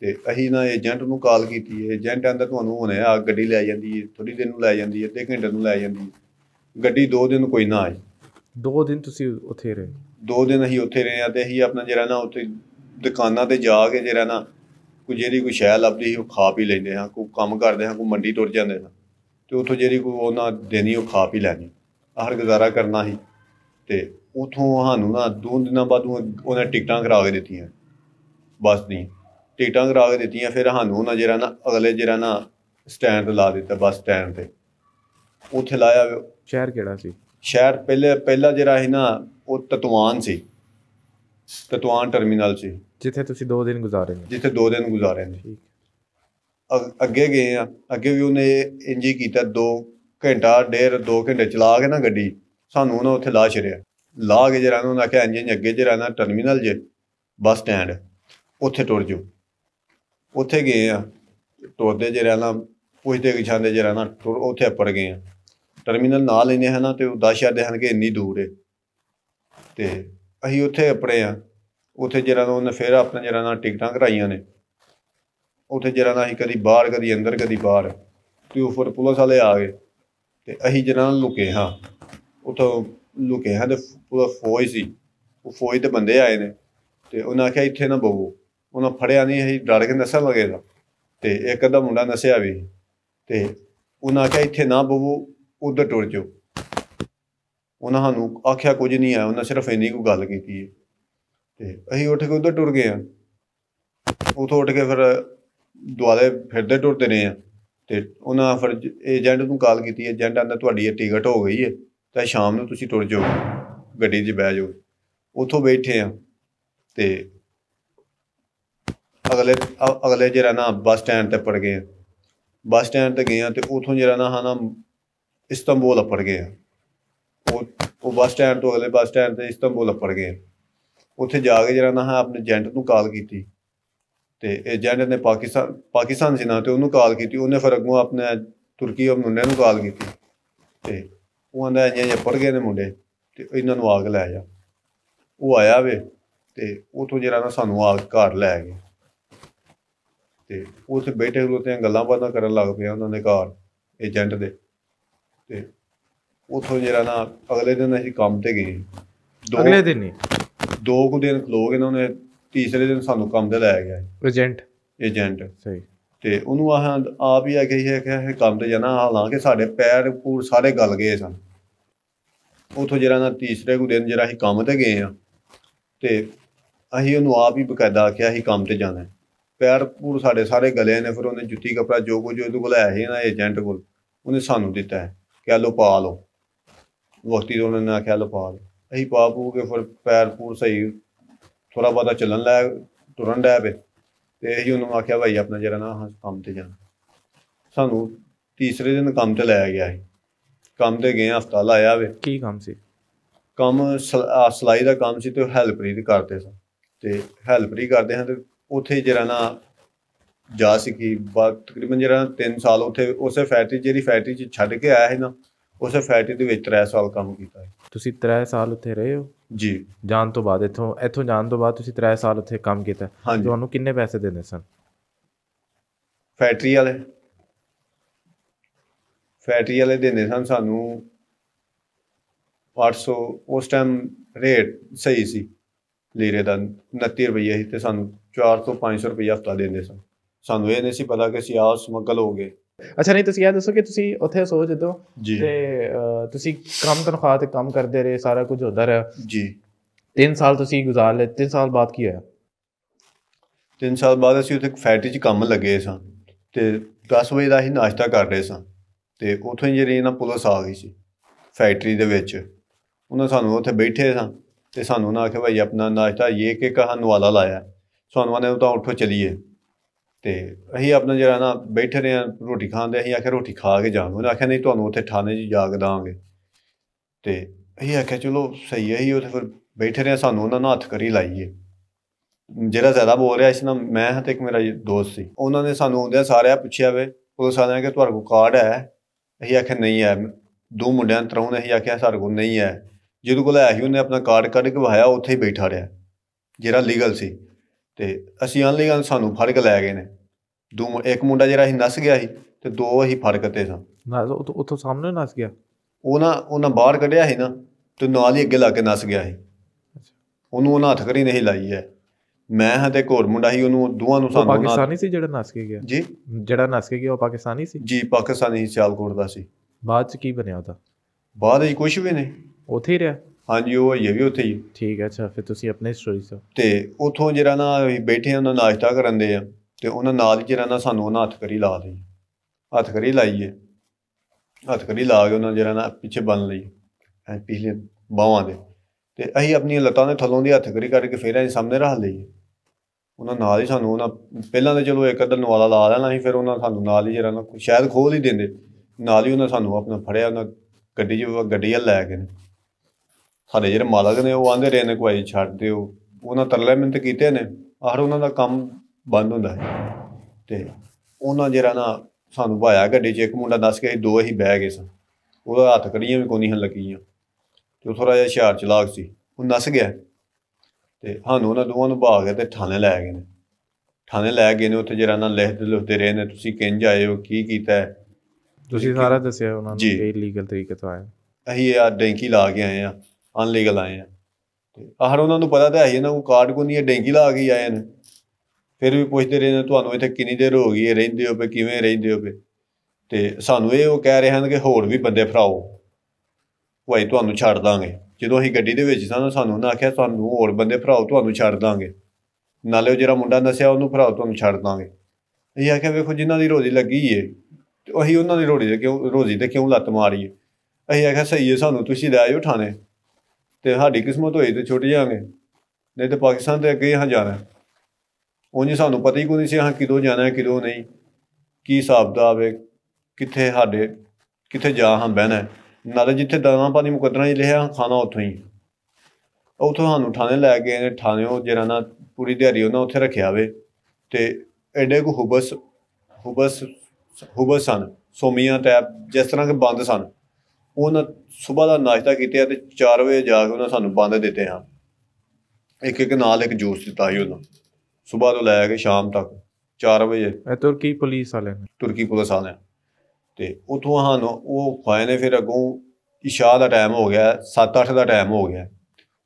ਤੇ ਅਸੀਂ ਨਾ ਏਜੰਟ ਨੂੰ ਕਾਲ ਕੀਤੀ ਹੈ ਏਜੰਟ ਆਂਦਾ ਤੁਹਾਨੂੰ ਹੁਣੇ ਆ ਗੱਡੀ ਲੈ ਜਾਂਦੀ ਹੈ ਥੋੜੀ ਦਿਨ ਨੂੰ ਲੈ ਜਾਂਦੀ ਹੈ ਅੱਧੇ ਘੰਟੇ ਨੂੰ ਲੈ ਜਾਂਦੀ ਹੈ ਗੱਡੀ 2 ਦਿਨ ਕੋਈ ਨਾ ਆਈ 2 ਦਿਨ ਤੁਸੀਂ ਉੱਥੇ ਰਹੇ 2 ਦਿਨ ਅਸੀਂ ਉੱਥੇ ਰਹੇ ਆ ਤੇ ਅਸੀਂ ਆਪਣਾ ਜਿਹੜਾ ਨਾ ਉੱਥੇ ਦੁਕਾਨਾਂ ਤੇ ਜਾ ਕੇ ਜਿਹੜਾ ਨਾ ਕੋਈ ਜਿਹੜੀ ਕੋਈ ਸ਼ੈ ਲੱਭਦੀ ਉਹ ਖਾ ਪੀ ਲੈਂਦੇ ਆ ਕੋਈ ਕੰਮ ਕਰਦੇ ਆ ਕੋਈ ਮੰਡੀ ਟੁਰ ਜਾਂਦੇ ਆ ਤੇ ਉੱਥੋਂ ਜਿਹੜੀ ਕੋਈ ਉਹਨਾਂ ਦੇਣੀ ਉਹ ਖਾ ਪੀ ਲੈਣੀ ਹਰ ਗੁਜ਼ਾਰਾ ਕਰਨਾ ਹੀ ਤੇ ਉਥੋਂ ਸਾਨੂੰ ਨਾ ਦੋ ਦਿਨਾਂ ਬਾਅਦ ਉਹਨੇ ਟਿਕਟਾਂ ਕਰਾ ਕੇ ਦਿੱਤੀਆਂ ਬਸ ਨਹੀਂ ਟਿਕਟਾਂ ਕਰਾ ਕੇ ਦਿੱਤੀਆਂ ਫਿਰ ਸਾਨੂੰ ਨਾ ਜਿਹੜਾ ਨਾ ਅਗਲੇ ਜਿਹੜਾ ਨਾ ਸਟੈਂਡ ਤੇ ਲਾ ਦਿੱਤਾ ਬੱਸ ਸਟੈਂਡ ਤੇ ਉੱਥੇ ਲਾਇਆ ਸ਼ਹਿਰ ਕਿਹੜਾ ਸੀ ਸ਼ਹਿਰ ਪਹਿਲੇ ਪਹਿਲਾ ਜਿਹੜਾ ਸੀ ਨਾ ਉਹ ਤਤਵਾਨ ਸੀ ਤਤਵਾਨ ਟਰਮੀਨਲ ਸੀ ਜਿੱਥੇ ਤੁਸੀਂ 2 ਦਿਨ ਗੁਜ਼ਾਰੇ ਨੇ ਜਿੱਥੇ 2 ਦਿਨ ਗੁਜ਼ਾਰੇ ਨੇ ਠੀਕ ਅੱਗੇ ਗਏ ਆ ਅੱਗੇ ਵੀ ਉਹਨੇ ਇੰਜੀ ਕੀਤਾ 2 ਘੰਟਾ ਡੇਰ 2 ਘੰਟੇ ਚਲਾ ਕੇ ਨਾ ਗੱਡੀ ਸਾਨੂੰ ਉਹਨਾਂ ਉੱਥੇ ਲਾ ਛੜਿਆ ਲਾ ਕੇ ਜਿਹੜਾ ਉਹਨਾਂ ਆਖਿਆ ਇੰਜੀ ਅੱਗੇ ਜਿਹੜਾ ਨਾ ਟਰਮੀਨਲ ਜੇ ਬੱਸ ਸਟੈਂਡ ਉੱਥੇ ਟੁਰ ਜਾਓ ਉੱਥੇ ਗਏ ਆ ਤੁਰਦੇ ਜੇ ਰਹਿਣਾ ਪੁੱਛਦੇ ਗਿਛਾਂਦੇ ਜੇ ਰਹਿਣਾ ਉੱਥੇ ਅੱਪੜ ਗਏ ਆ ਟਰਮੀਨਲ ਨਾਲ ਲੈਨੇ ਹਨਾ ਤੇ ਉਹ 10 ਦੇ ਹਨ ਕਿ ਇੰਨੀ ਦੂਰ ਹੈ ਤੇ ਅਸੀਂ ਉੱਥੇ ਅੱਪੜੇ ਆ ਉੱਥੇ ਜਿਹੜਾ ਉਹਨੇ ਫੇਰ ਆਪਣੇ ਜਿਹੜਾ ਨਾ ਟਿਕਟਾਂ ਕਰਾਈਆਂ ਨੇ ਉੱਥੇ ਜਿਹੜਾ ਨਾ ਅਸੀਂ ਕਦੀ ਬਾਹਰ ਕਦੀ ਅੰਦਰ ਕਦੀ ਬਾਹਰ ਤੇ ਉਫਰ ਪੁਲਿਸ ਵਾਲੇ ਆ ਗਏ ਤੇ ਅਸੀਂ ਜਿਹੜਾ ਲੁਕੇ ਹਾਂ ਉਥੋਂ ਲੁਕੇ ਹਾਂ ਤੇ ਪੂਰਾ ਫੌਜ ਸੀ ਉਹ ਫੌਜ ਦੇ ਬੰਦੇ ਆਏ ਨੇ ਤੇ ਉਹਨਾਂ ਆਖਿਆ ਇੱਥੇ ਨਾ ਬਵੋ ਉਹਨਾਂ ਫੜਿਆ ਨਹੀਂ ਅਸੀਂ ਡਰ ਕੇ ਲਗੇ ਲਗੇਗਾ ਤੇ ਇੱਕ ਅੱਧਾ ਮੁੰਡਾ ਨਸਿਆ ਵੀ ਤੇ ਉਹਨਾਂ ਕਹੇ ਇੱਥੇ ਨਾ ਬਵੋ ਉਧਰ ਟੁਰ ਜਾਓ ਉਹਨਾਂ ਨੂੰ ਆਖਿਆ ਕੁਝ ਨਹੀਂ ਆਇਆ ਉਹਨਾਂ ਸਿਰਫ ਇੰਨੀ ਕੋ ਗੱਲ ਕੀਤੀ ਹੈ ਤੇ ਅਸੀਂ ਉੱਠ ਕੇ ਉਧਰ ਟੁਰ ਗਏ ਆ ਉਥੋਂ ਉੱਠ ਕੇ ਫਿਰ ਦੁਆਲੇ ਫਿਰਦੇ ਟੁਰਦੇ ਨੇ ਆ ਤੇ ਉਹਨਾਂ ਫਿਰ ਏਜੰਟ ਨੂੰ ਕਾਲ ਕੀਤੀ ਏਜੰਟ ਆਂਦਾ ਤੁਹਾਡੀ ਟਿਕਟ ਹੋ ਗਈ ਹੈ ਤਾਂ ਸ਼ਾਮ ਨੂੰ ਤੁਸੀਂ ਟੁਰ ਜਾਓ ਗੱਡੀ 'ਚ ਬਹਿ ਜਾਓ ਉਥੋਂ ਬੈਠੇ ਆ ਤੇ ਅਗਲੇ ਅਗਲੇ ਜਿਹੜਾ ਨਾ ਬੱਸ ਸਟੈਂਡ ਤੇ ਪੜ ਗਏ ਬੱਸ ਸਟੈਂਡ ਤੇ ਗਏ ਤੇ ਉਥੋਂ ਜਿਹੜਾ ਨਾ ਹਨਾ ਆ ਪੜ ਗਏ ਉਹ ਉਹ ਬੱਸ ਸਟੈਂਡ ਤੋਂ ਅਗਲੇ ਬੱਸ ਸਟੈਂਡ ਤੇ ਆ ਪੜ ਗਏ ਉੱਥੇ ਜਾ ਕੇ ਜਿਹੜਾ ਨਾ ਆਪਣੇ ਏਜੰਟ ਨੂੰ ਕਾਲ ਕੀਤੀ ਤੇ ਏਜੰਟ ਨੇ ਪਾਕਿਸਤਾਨ ਪਾਕਿਸਤਾਨ ਸੀ ਨਾ ਤੇ ਉਹਨੂੰ ਕਾਲ ਕੀਤੀ ਉਹਨੇ ਫਿਰ ਅੱਗੋਂ ਆਪਣੇ ਤੁਰਕੀ ਉਹ ਮੁੰਡੇ ਨੂੰ ਕਾਲ ਕੀਤੀ ਤੇ ਉਹ ਆਂਦਾ ਇੰਜ ਇੰਜ ਪੜ ਗਏ ਨੇ ਮੁੰਡੇ ਤੇ ਇਹਨਾਂ ਨੂੰ ਆਗ ਲੈ ਜਾ ਉਹ ਆਇਆ ਵੇ ਤੇ ਉਥੋਂ ਜਿਹੜਾ ਨਾ ਸਾਨੂੰ ਆਗ ਘਰ ਲੈ ਗਿਆ ਤੇ ਉੱਥੇ ਬੈਠੇ ਤੇ ਗੱਲਾਂ ਬਾਤਾਂ ਕਰਨ ਲੱਗ ਪਿਆ ਉਹਨਾਂ ਦੇ ਘਰ ਏਜੰਟ ਦੇ ਤੇ ਉਥੋਂ ਜਿਹੜਾ ਨਾ ਅਗਲੇ ਦਿਨ ਅਸੀਂ ਕੰਮ ਤੇ ਗਏ ਦੋ ਅਗਲੇ ਦਿਨ ਹੀ ਦੋ ਕੁ ਦਿਨ ਲੋਕ ਇਹਨਾਂ ਨੇ ਤੀਸਰੇ ਦਿਨ ਸਾਨੂੰ ਕੰਮ ਤੇ ਲਾਇਆ ਗਿਆ ਏਜੰਟ ਏਜੰਟ ਸਹੀ ਤੇ ਉਹਨੂੰ ਆਹ ਆ ਵੀ ਆ ਗਈ ਹੈ ਕਿ ਇਹ ਕੰਮ ਤੇ ਜਾਣਾ ਹਾਲਾਂਕਿ ਸਾਡੇ ਪੈਰ ਪੂਰ ਸਾਰੇ ਗਲ ਗਏ ਸਨ ਉਥੋਂ ਜਿਹੜਾ ਨਾ ਤੀਸਰੇ ਕੁ ਦਿਨ ਜਿਹੜਾ ਅਸੀਂ ਕੰਮ ਤੇ ਗਏ ਆ ਤੇ ਅਸੀਂ ਉਹਨੂੰ ਆਪ ਹੀ ਬਕਾਇਦਾ ਆਖਿਆ ਅਸੀਂ ਕੰਮ ਤੇ ਜਾਣਾ ਪੈਰ ਪੂਰ ਸਾਡੇ ਸਾਰੇ ਗਲੇ ਨੇ ਫਿਰ ਉਹਨੇ ਜੁੱਤੀ ਕਪੜਾ ਜੋ ਕੁਝ ਉਹਦੇ ਕੋਲ ਹੈ ਇਹ ਨਾ ਏਜੰਟ ਕੋਲ ਉਹਨੇ ਸਾਨੂੰ ਦਿੱਤਾ ਹੈ ਕਿ ਲੋ ਪਾ ਲੋ ਵਕਤੀ ਉਹਨੇ ਨਾ ਆਖਿਆ ਲੋ ਪਾ ਲੋ ਅਹੀਂ ਪਾ ਪੂ ਕੇ ਫਿਰ ਪੈਰ ਪੂਰ ਸਹੀ ਥੋੜਾ ਬਾਦਾ ਚੱਲਣ ਲੈ ਤੁਰਨ ਲੱਗ ਪਏ ਤੇ ਅਸੀਂ ਉਹਨੂੰ ਆਖਿਆ ਭਾਈ ਆਪਣਾ ਜਰਾ ਨਾ ਕੰਮ ਤੇ ਜਾਣਾ ਸਾਨੂੰ ਤੀਸਰੇ ਦਿਨ ਕੰਮ ਤੇ ਲਾਇਆ ਗਿਆ ਸੀ ਕੰਮ ਤੇ ਗਏ ਹਸਪਤਾਲ ਆਇਆ ਵੇ ਕੀ ਕੰਮ ਸੀ ਕੰਮ ਸਲਾਈ ਦਾ ਕੰਮ ਸੀ ਤੇ ਹੈਲਪਰੀ ਕਰਦੇ ਸਾਂ ਤੇ ਹੈਲਪਰੀ ਕਰਦੇ ਹਾਂ ਤੇ ਉੱਥੇ ਜਿਹੜਾ ਨਾ ਜਾ ਸਕੀ ਬਾਕ ਤਕਰੀਬਨ ਜਿਹੜਾ 3 ਸਾਲ ਉੱਥੇ ਉਸੇ ਫੈਕਟਰੀ ਜਿਹੜੀ ਫੈਕਟਰੀ 'ਚ ਛੱਡ ਕੇ ਆਇਆ ਹੈ ਨਾ ਉਸੇ ਫੈਕਟਰੀ ਦੇ ਵਿੱਚ 3 ਸਾਲ ਕੰਮ ਕੀਤਾ ਹੈ ਤੁਸੀਂ 3 ਸਾਲ ਉੱਥੇ ਰਹੇ ਹੋ ਜੀ ਜਾਣ ਤੋਂ ਬਾਅਦ ਇਥੋਂ ਇਥੋਂ ਜਾਣ ਤੋਂ ਬਾਅਦ ਤੁਸੀਂ 3 ਸਾਲ ਉੱਥੇ ਕੰਮ ਕੀਤਾ ਤੁਹਾਨੂੰ ਕਿੰਨੇ ਪੈਸੇ ਦਿੰਦੇ ਸਨ ਫੈਕਟਰੀ ਵਾਲੇ ਫੈਕਟਰੀ ਵਾਲੇ ਦਿੰਦੇ ਸਨ ਸਾਨੂੰ 800 ਉਸ ਟਾਈਮ ਰੇਟ ਸਹੀ ਸੀ ਲੀਰੇ ਦਾ 29 ਰੁਪਏ ਸੀ ਤੇ ਸਾਨੂੰ 4 ਤੋਂ 500 ਰੁਪਏ ਹਫਤਾ ਦਿੰਦੇ ਸਨ ਸਾਨੂੰ ਇਹ ਨਹੀਂ ਸੀ ਪਤਾ ਕਿ ਅਸੀਂ ਆਹ ਸਮਗਲ ਹੋ ਗਏ ਅੱਛਾ ਨਹੀਂ ਤੁਸੀਂ ਇਹ ਦੱਸੋ ਕਿ ਤੁਸੀਂ ਉੱਥੇ ਸੋ ਜਦੋਂ ਤੇ ਤੁਸੀਂ ਕੰਮ ਤਨਖਾਹ ਤੇ ਕੰਮ ਕਰਦੇ ਰਹੇ ਸਾਰਾ ਕੁਝ ਹੁੰਦਾ ਰਿਹਾ ਜੀ 3 ਸਾਲ ਤੁਸੀਂ ਗੁਜ਼ਾਰ ਲਏ 3 ਸਾਲ ਬਾਅਦ ਕੀ ਹੋਇਆ 3 ਸਾਲ ਬਾਅਦ ਅਸੀਂ ਉੱਥੇ ਫੈਕਟਰੀ 'ਚ ਕੰਮ ਲੱਗੇ ਸਾਂ ਤੇ 10 ਵਜੇ ਦਾ ਹੀ ਨਾਸ਼ਤਾ ਕਰ ਰਹੇ ਸਾਂ ਤੇ ਉੱਥੋਂ ਜਿਹੜੀ ਨਾ ਪੁਲਿਸ ਆ ਗਈ ਸੀ ਫੈਕਟਰੀ ਦੇ ਵਿੱਚ ਉਹਨਾਂ ਸਾਨੂੰ ਉੱਥੇ ਬੈਠੇ ਸਾਂ ਤੇ ਸਾਨੂੰ ਨਾ ਆਖੇ ਭਾਈ ਆਪਣਾ ਨਾਸ਼ਤਾ ਇਹ ਕਿ ਕਹਾਂ ਨਵਾਲਾ ਲਾਇਆ ਸਾਨੂੰ ਨੇ ਤਾਂ ਉੱਠੋ ਚਲੀਏ ਤੇ ਅਸੀਂ ਆਪਣਾ ਜਿਹੜਾ ਨਾ ਬੈਠੇ ਰਹੇ ਰੋਟੀ ਖਾਂਦੇ ਅਸੀਂ ਆਖਿਆ ਰੋਟੀ ਖਾ ਕੇ ਜਾਵਾਂਗੇ ਉਹਨਾਂ ਆਖਿਆ ਨਹੀਂ ਤੁਹਾਨੂੰ ਉੱਥੇ ਠਾਣੇ 'ਚ ਜਾ ਕੇ ਦਾਂਗੇ ਤੇ ਅਸੀਂ ਆਖਿਆ ਚਲੋ ਸਹੀ ਹੈ ਹੀ ਉੱਥੇ ਫਿਰ ਬੈਠੇ ਰਹੇ ਸਾਨੂੰ ਉਹਨਾਂ ਨਾਲ ਹੱਥ ਕਰੀ ਲਾਈਏ ਜਿਹੜਾ ਜ਼ਿਆਦਾ ਬੋਲ ਰਿਹਾ ਸੀ ਨਾ ਮੈਂ ਹਾਂ ਤੇ ਇੱਕ ਮੇਰਾ ਦੋਸਤ ਸੀ ਉਹਨਾਂ ਨੇ ਸਾਨੂੰ ਆਉਂਦਿਆਂ ਸਾਰਿਆਂ ਪੁੱਛਿਆ ਵੇ ਉਹ ਸਾਰਿਆਂ ਕਿ ਤੁਹਾਡੇ ਕੋਲ ਕਾਰਡ ਹੈ ਅਸੀਂ ਆਖਿਆ ਨਹੀਂ ਹੈ ਦੋ ਮੁੰਡਿਆਂ ਤਰ੍ਹਾਂ ਨੇ ਅਸੀਂ ਆਖਿਆ ਸਾਡੇ ਕੋਲ ਨਹੀਂ ਹੈ ਜਿਹਦੇ ਕੋਲ ਆਇਆ ਸੀ ਉਹਨੇ ਆਪਣਾ ਕਾਰਡ ਕੱਢ ਕੇ ਵਹਾਇਆ ਉੱਥੇ ਹੀ ਬੈਠਾ ਰਿਹਾ ਜਿਹੜਾ ਲੀਗਲ ਸੀ ਤੇ ਅਸੀਂ ਅਨਲੀਗਲ ਸਾਨੂੰ ਫੜ ਕੇ ਲੈ ਗਏ ਨੇ ਦੋ ਇੱਕ ਮੁੰਡਾ ਜਿਹੜਾ ਸੀ ਨਸ ਗਿਆ ਸੀ ਤੇ ਦੋ ਅਸੀਂ ਫੜ ਤੇ ਸਾਂ ਨਾ ਉੱਥੋਂ ਸਾਹਮਣੇ ਨਸ ਗਿਆ ਉਹ ਨਾ ਉਹਨਾਂ ਬਾਹਰ ਕੱਢਿਆ ਸੀ ਨਾ ਤੇ ਨਾਲ ਹੀ ਅੱਗੇ ਲਾ ਕੇ ਨਸ ਗਿਆ ਸੀ ਉਹਨੂੰ ਉਹਨਾਂ ਹੱਥ ਕਰੀ ਨਹੀਂ ਲਾਈ ਹੈ ਮੈਂ ਹਾਂ ਤੇ ਘੋਰ ਮੁੰਡਾ ਸੀ ਉਹਨੂੰ ਦੋਵਾਂ ਨੂੰ ਸਾਨੂੰ ਪਾਕਿਸਤਾਨੀ ਸੀ ਜਿਹੜਾ ਨਸ ਕੇ ਗਿਆ ਜੀ ਜਿਹੜਾ ਨਸ ਕੇ ਗਿਆ ਉਹ ਪਾਕਿਸਤਾਨੀ ਸੀ ਜੀ ਪਾਕਿਸਤਾਨੀ ਸਿਆਲਕੋਟ ਦਾ ਸੀ ਬਾਅਦ ਚ ਕੀ ਬਣਿਆ ਉਹਦਾ ਬਾਅਦ ਵਿੱਚ ਕੁਝ ਵੀ ਨਹੀਂ ਉੱਥੇ ਹੀ ਰਿਹਾ ਹਾਂਜੀ ਉਹ ਇਹ ਵੀ ਉੱਥੇ ਹੀ ਠੀਕ ਹੈ ਅੱਛਾ ਫਿਰ ਤੁਸੀਂ ਆਪਣੇ ਸਟੋਰੀ ਸੋ ਤੇ ਉਥੋਂ ਜਿਹੜਾ ਨਾ ਬੈਠੇ ਉਹਨਾਂ ਨਾਸ਼ਤਾ ਕਰੰਦੇ ਆ ਤੇ ਉਹਨਾਂ ਨਾਲ ਜਿਹੜਾ ਨਾ ਸਾਨੂੰ ਉਹਨਾਂ ਹੱਥ ਕਰੀ ਲਾ ਲਈ ਕਰੀ ਲਾਈਏ ਕਰੀ ਲਾ ਕੇ ਉਹਨਾਂ ਜਿਹੜਾ ਨਾ ਪਿੱਛੇ ਬੰਨ ਲਈ ਐ ਪਿਛਲੇ ਬਾਹਾਂ ਦੇ ਤੇ ਅਸੀਂ ਆਪਣੀ ਲਤਾਂ ਦੇ ਥੱਲੋਂ ਦੀ ਹੱਥ ਕਰੀ ਕਰਕੇ ਫੇਰ ਅਸੀਂ ਸਾਹਮਣੇ ਰੱਖ ਲਈ ਉਹਨਾਂ ਨਾਲ ਹੀ ਸਾਨੂੰ ਉਹਨਾਂ ਪਹਿਲਾਂ ਤਾਂ ਚਲੋ ਇੱਕ ਅੱਧਾ ਨਵਾਲਾ ਲਾ ਲੈਣਾ ਸੀ ਫਿਰ ਉਹਨਾਂ ਸਾਨੂੰ ਨਾਲ ਹੀ ਜਿਹੜਾ ਨਾ ਸ਼ਾਇਦ ਖੋਲ ਹੀ ਦਿੰਦੇ ਨਾਲ ਹੀ ਉਹਨਾਂ ਸਾਨੂੰ ਆਪਣਾ ਫੜਿਆ ਉਹਨਾਂ ਗੱਡੀ ਜਿਹਾ ਗੱਡੀ ਲੈ ਕੇ ਨੇ ਸਾਡੇ ਜਿਹੜੇ ਮਾਲਕ ਨੇ ਉਹ ਆਂਦੇ ਰਹੇ ਨੇ ਕੋਈ ਛੱਡ ਦਿਓ ਉਹਨਾਂ ਤਰਲੇ ਮਿੰਤ ਕੀਤੇ ਨੇ ਆਹਰ ਉਹਨਾਂ ਦਾ ਕੰਮ ਬੰਦ ਹੁੰਦਾ ਹੈ ਤੇ ਉਹਨਾਂ ਜਿਹੜਾ ਨਾ ਸਾਨੂੰ ਭਾਇਆ ਗੱਡੀ 'ਚ ਇੱਕ ਮੁੰਡਾ ਦੱਸ ਕੇ ਦੋ ਹੀ ਬਹਿ ਗਏ ਸਨ ਉਹਦਾ ਹੱਥ ਕੜੀਆਂ ਵੀ ਕੋਨੀ ਨਹੀਂ ਲੱਗੀਆਂ ਤੇ ਉਹ ਥੋੜਾ ਜਿਹਾ ਹਿਸ਼ਾਰ ਚਲਾਕ ਸੀ ਉਹ ਨਸ ਗਿਆ ਤੇ ਸਾਨੂੰ ਉਹਨਾਂ ਦੋਵਾਂ ਨੂੰ ਭਾਗ ਕੇ ਤੇ ਥਾਣੇ ਲੈ ਗਏ ਨੇ ਥਾਣੇ ਲੈ ਗਏ ਨੇ ਉੱਥੇ ਜਿਹੜਾ ਨਾ ਲਿਖਦ ਲੁਖਦੇ ਰਹੇ ਨੇ ਤੁਸੀਂ ਕਿੰਜ ਆਏ ਹੋ ਕੀ ਕੀਤਾ ਤੁਸੀਂ ਸਾਰਾ ਦੱਸਿਆ ਉਹਨਾਂ ਨੂੰ ਇਹ ਲੀਗਲ ਤਰੀਕੇ ਤੋਂ ਆਏ ਅਸੀਂ ਆ ਡੈਂਕੀ ਲਾ ਕੇ ਆਏ ਆ ਅਨਲੀਗਲ ਆਏ ਆ ਤੇ ਆਹਰ ਉਹਨਾਂ ਨੂੰ ਪਤਾ ਤਾਂ ਹੈ ਇਹਨਾਂ ਨੂੰ ਕਾਰਡ ਕੋ ਨਹੀਂ ਹੈ ਡੈਂਗੀ ਲਾ ਕੇ ਆਏ ਨੇ ਫਿਰ ਵੀ ਪੁੱਛਦੇ ਰਹੇ ਨੇ ਤੁਹਾਨੂੰ ਇੱਥੇ ਕਿੰਨੀ ਦੇਰ ਹੋ ਗਈ ਹੈ ਰਹਿੰਦੇ ਹੋ ਪਏ ਕਿਵੇਂ ਰਹਿੰਦੇ ਹੋ ਪਏ ਤੇ ਸਾਨੂੰ ਇਹ ਉਹ ਕਹਿ ਰਹੇ ਹਨ ਕਿ ਹੋਰ ਵੀ ਬੰਦੇ ਫਰਾਓ ਭਾਈ ਤੁਹਾਨੂੰ ਛੱਡ ਦਾਂਗੇ ਜਦੋਂ ਅਸੀਂ ਗੱਡੀ ਦੇ ਵਿੱਚ ਸਾਨੂੰ ਸਾਨੂੰ ਉਹਨਾਂ ਆਖਿਆ ਤੁਹਾਨੂੰ ਹੋਰ ਬੰਦੇ ਫਰਾਓ ਤੁਹਾਨੂੰ ਛੱਡ ਦਾਂਗੇ ਨਾਲੇ ਉਹ ਜਿਹੜਾ ਮੁੰਡਾ ਦੱਸਿਆ ਉਹਨੂੰ ਫਰਾਓ ਤੁਹਾਨੂੰ ਛੱਡ ਦਾਂਗੇ ਇਹ ਆਖਿਆ ਵੇਖੋ ਜਿਨ੍ਹਾਂ ਦੀ ਰੋਜ਼ੀ ਲੱਗੀ ਏ ਅਸੀਂ ਉਹਨਾਂ ਦੀ ਰੋਜ਼ੀ ਤੇ ਕਿਉਂ ਰੋਜ਼ੀ ਤੇ ਕਿਉਂ ਲੱਤ ਮਾਰੀਏ ਅਸੀਂ ਆਖਿਆ ਸਹੀ ਏ ਸਾਨੂੰ ਤੁਸੀਂ ਲੈ ਆਇਓ ਥਾਣੇ ਤੇ ਸਾਡੀ ਕਿਸਮਤ ਹੋਈ ਤੇ ਛੁੱਟ ਜਾਾਂਗੇ ਨਹੀਂ ਤੇ ਪਾਕਿਸਤਾਨ ਤੇ ਅੱਗੇ ਹਾਂ ਜਾਣਾ ਉਹ ਸਾਨੂੰ ਪਤਾ ਹੀ ਕੋਈ ਨਹੀਂ ਸੀ ਹਾਂ ਕਿਦੋਂ ਜਾਣਾ ਹੈ ਕਿਦੋਂ ਨਹੀਂ ਕੀ ਹਿਸਾਬ ਦਾ ਆਵੇ ਕਿੱਥੇ ਸਾਡੇ ਕਿੱਥੇ ਜਾ ਹਾਂ ਬਹਿਣਾ ਨਾਲੇ ਜਿੱਥੇ ਦਾਣਾ ਪਾਣੀ ਮੁਕੱਦਰਾ ਹੀ ਲਿਆ ਖਾਣਾ ਉੱਥੋਂ ਹੀ ਉੱਥੋਂ ਸਾਨੂੰ ਠਾਣੇ ਲੈ ਗਏ ਨੇ ਠਾਣੇ ਉਹ ਜਿਹੜਾ ਨਾ ਪੂਰੀ ਦਿਹਾੜੀ ਉਹਨਾਂ ਉੱਥੇ ਰੱਖਿਆ ਵੇ ਤੇ ਐਡੇ ਕੋ ਹੁਬਸ ਹੁਬਸ ਹੁਬਸ ਸਨ ਸੋਮੀਆਂ ਟੈਪ ਜਿਸ ਤਰ੍ਹਾਂ ਕੇ ਬੰਦ ਸਨ ਉਹਨਾਂ ਸਵੇਰ ਦਾ ਨਾਸ਼ਤਾ ਕੀਤਾ ਤੇ 4 ਵਜੇ ਜਾ ਕੇ ਉਹਨਾਂ ਸਾਨੂੰ ਬੰਦ ਦਿੱਤੇ ਹਾਂ ਇੱਕ ਇੱਕ ਨਾਲ ਇੱਕ ਜੂਸ ਦਿੱਤਾ ਹੀ ਉਹਨਾਂ ਸਵੇਰ ਤੋਂ ਲੈ ਕੇ ਸ਼ਾਮ ਤੱਕ 4 ਵਜੇ ਇਹ ਤੁਰਕੀ ਪੁਲਿਸ ਵਾਲਿਆਂ ਨੇ ਤੁਰਕੀ ਪੁਲਿਸ ਵਾਲਿਆਂ ਤੇ ਉਥੋਂ ਸਾਨੂੰ ਉਹ ਖਾਏ ਨੇ ਫਿਰ ਅਗੋਂ ਇਸ਼ਾ ਦਾ ਟਾਈਮ ਹੋ ਗਿਆ 7-8 ਦਾ ਟਾਈਮ ਹੋ ਗਿਆ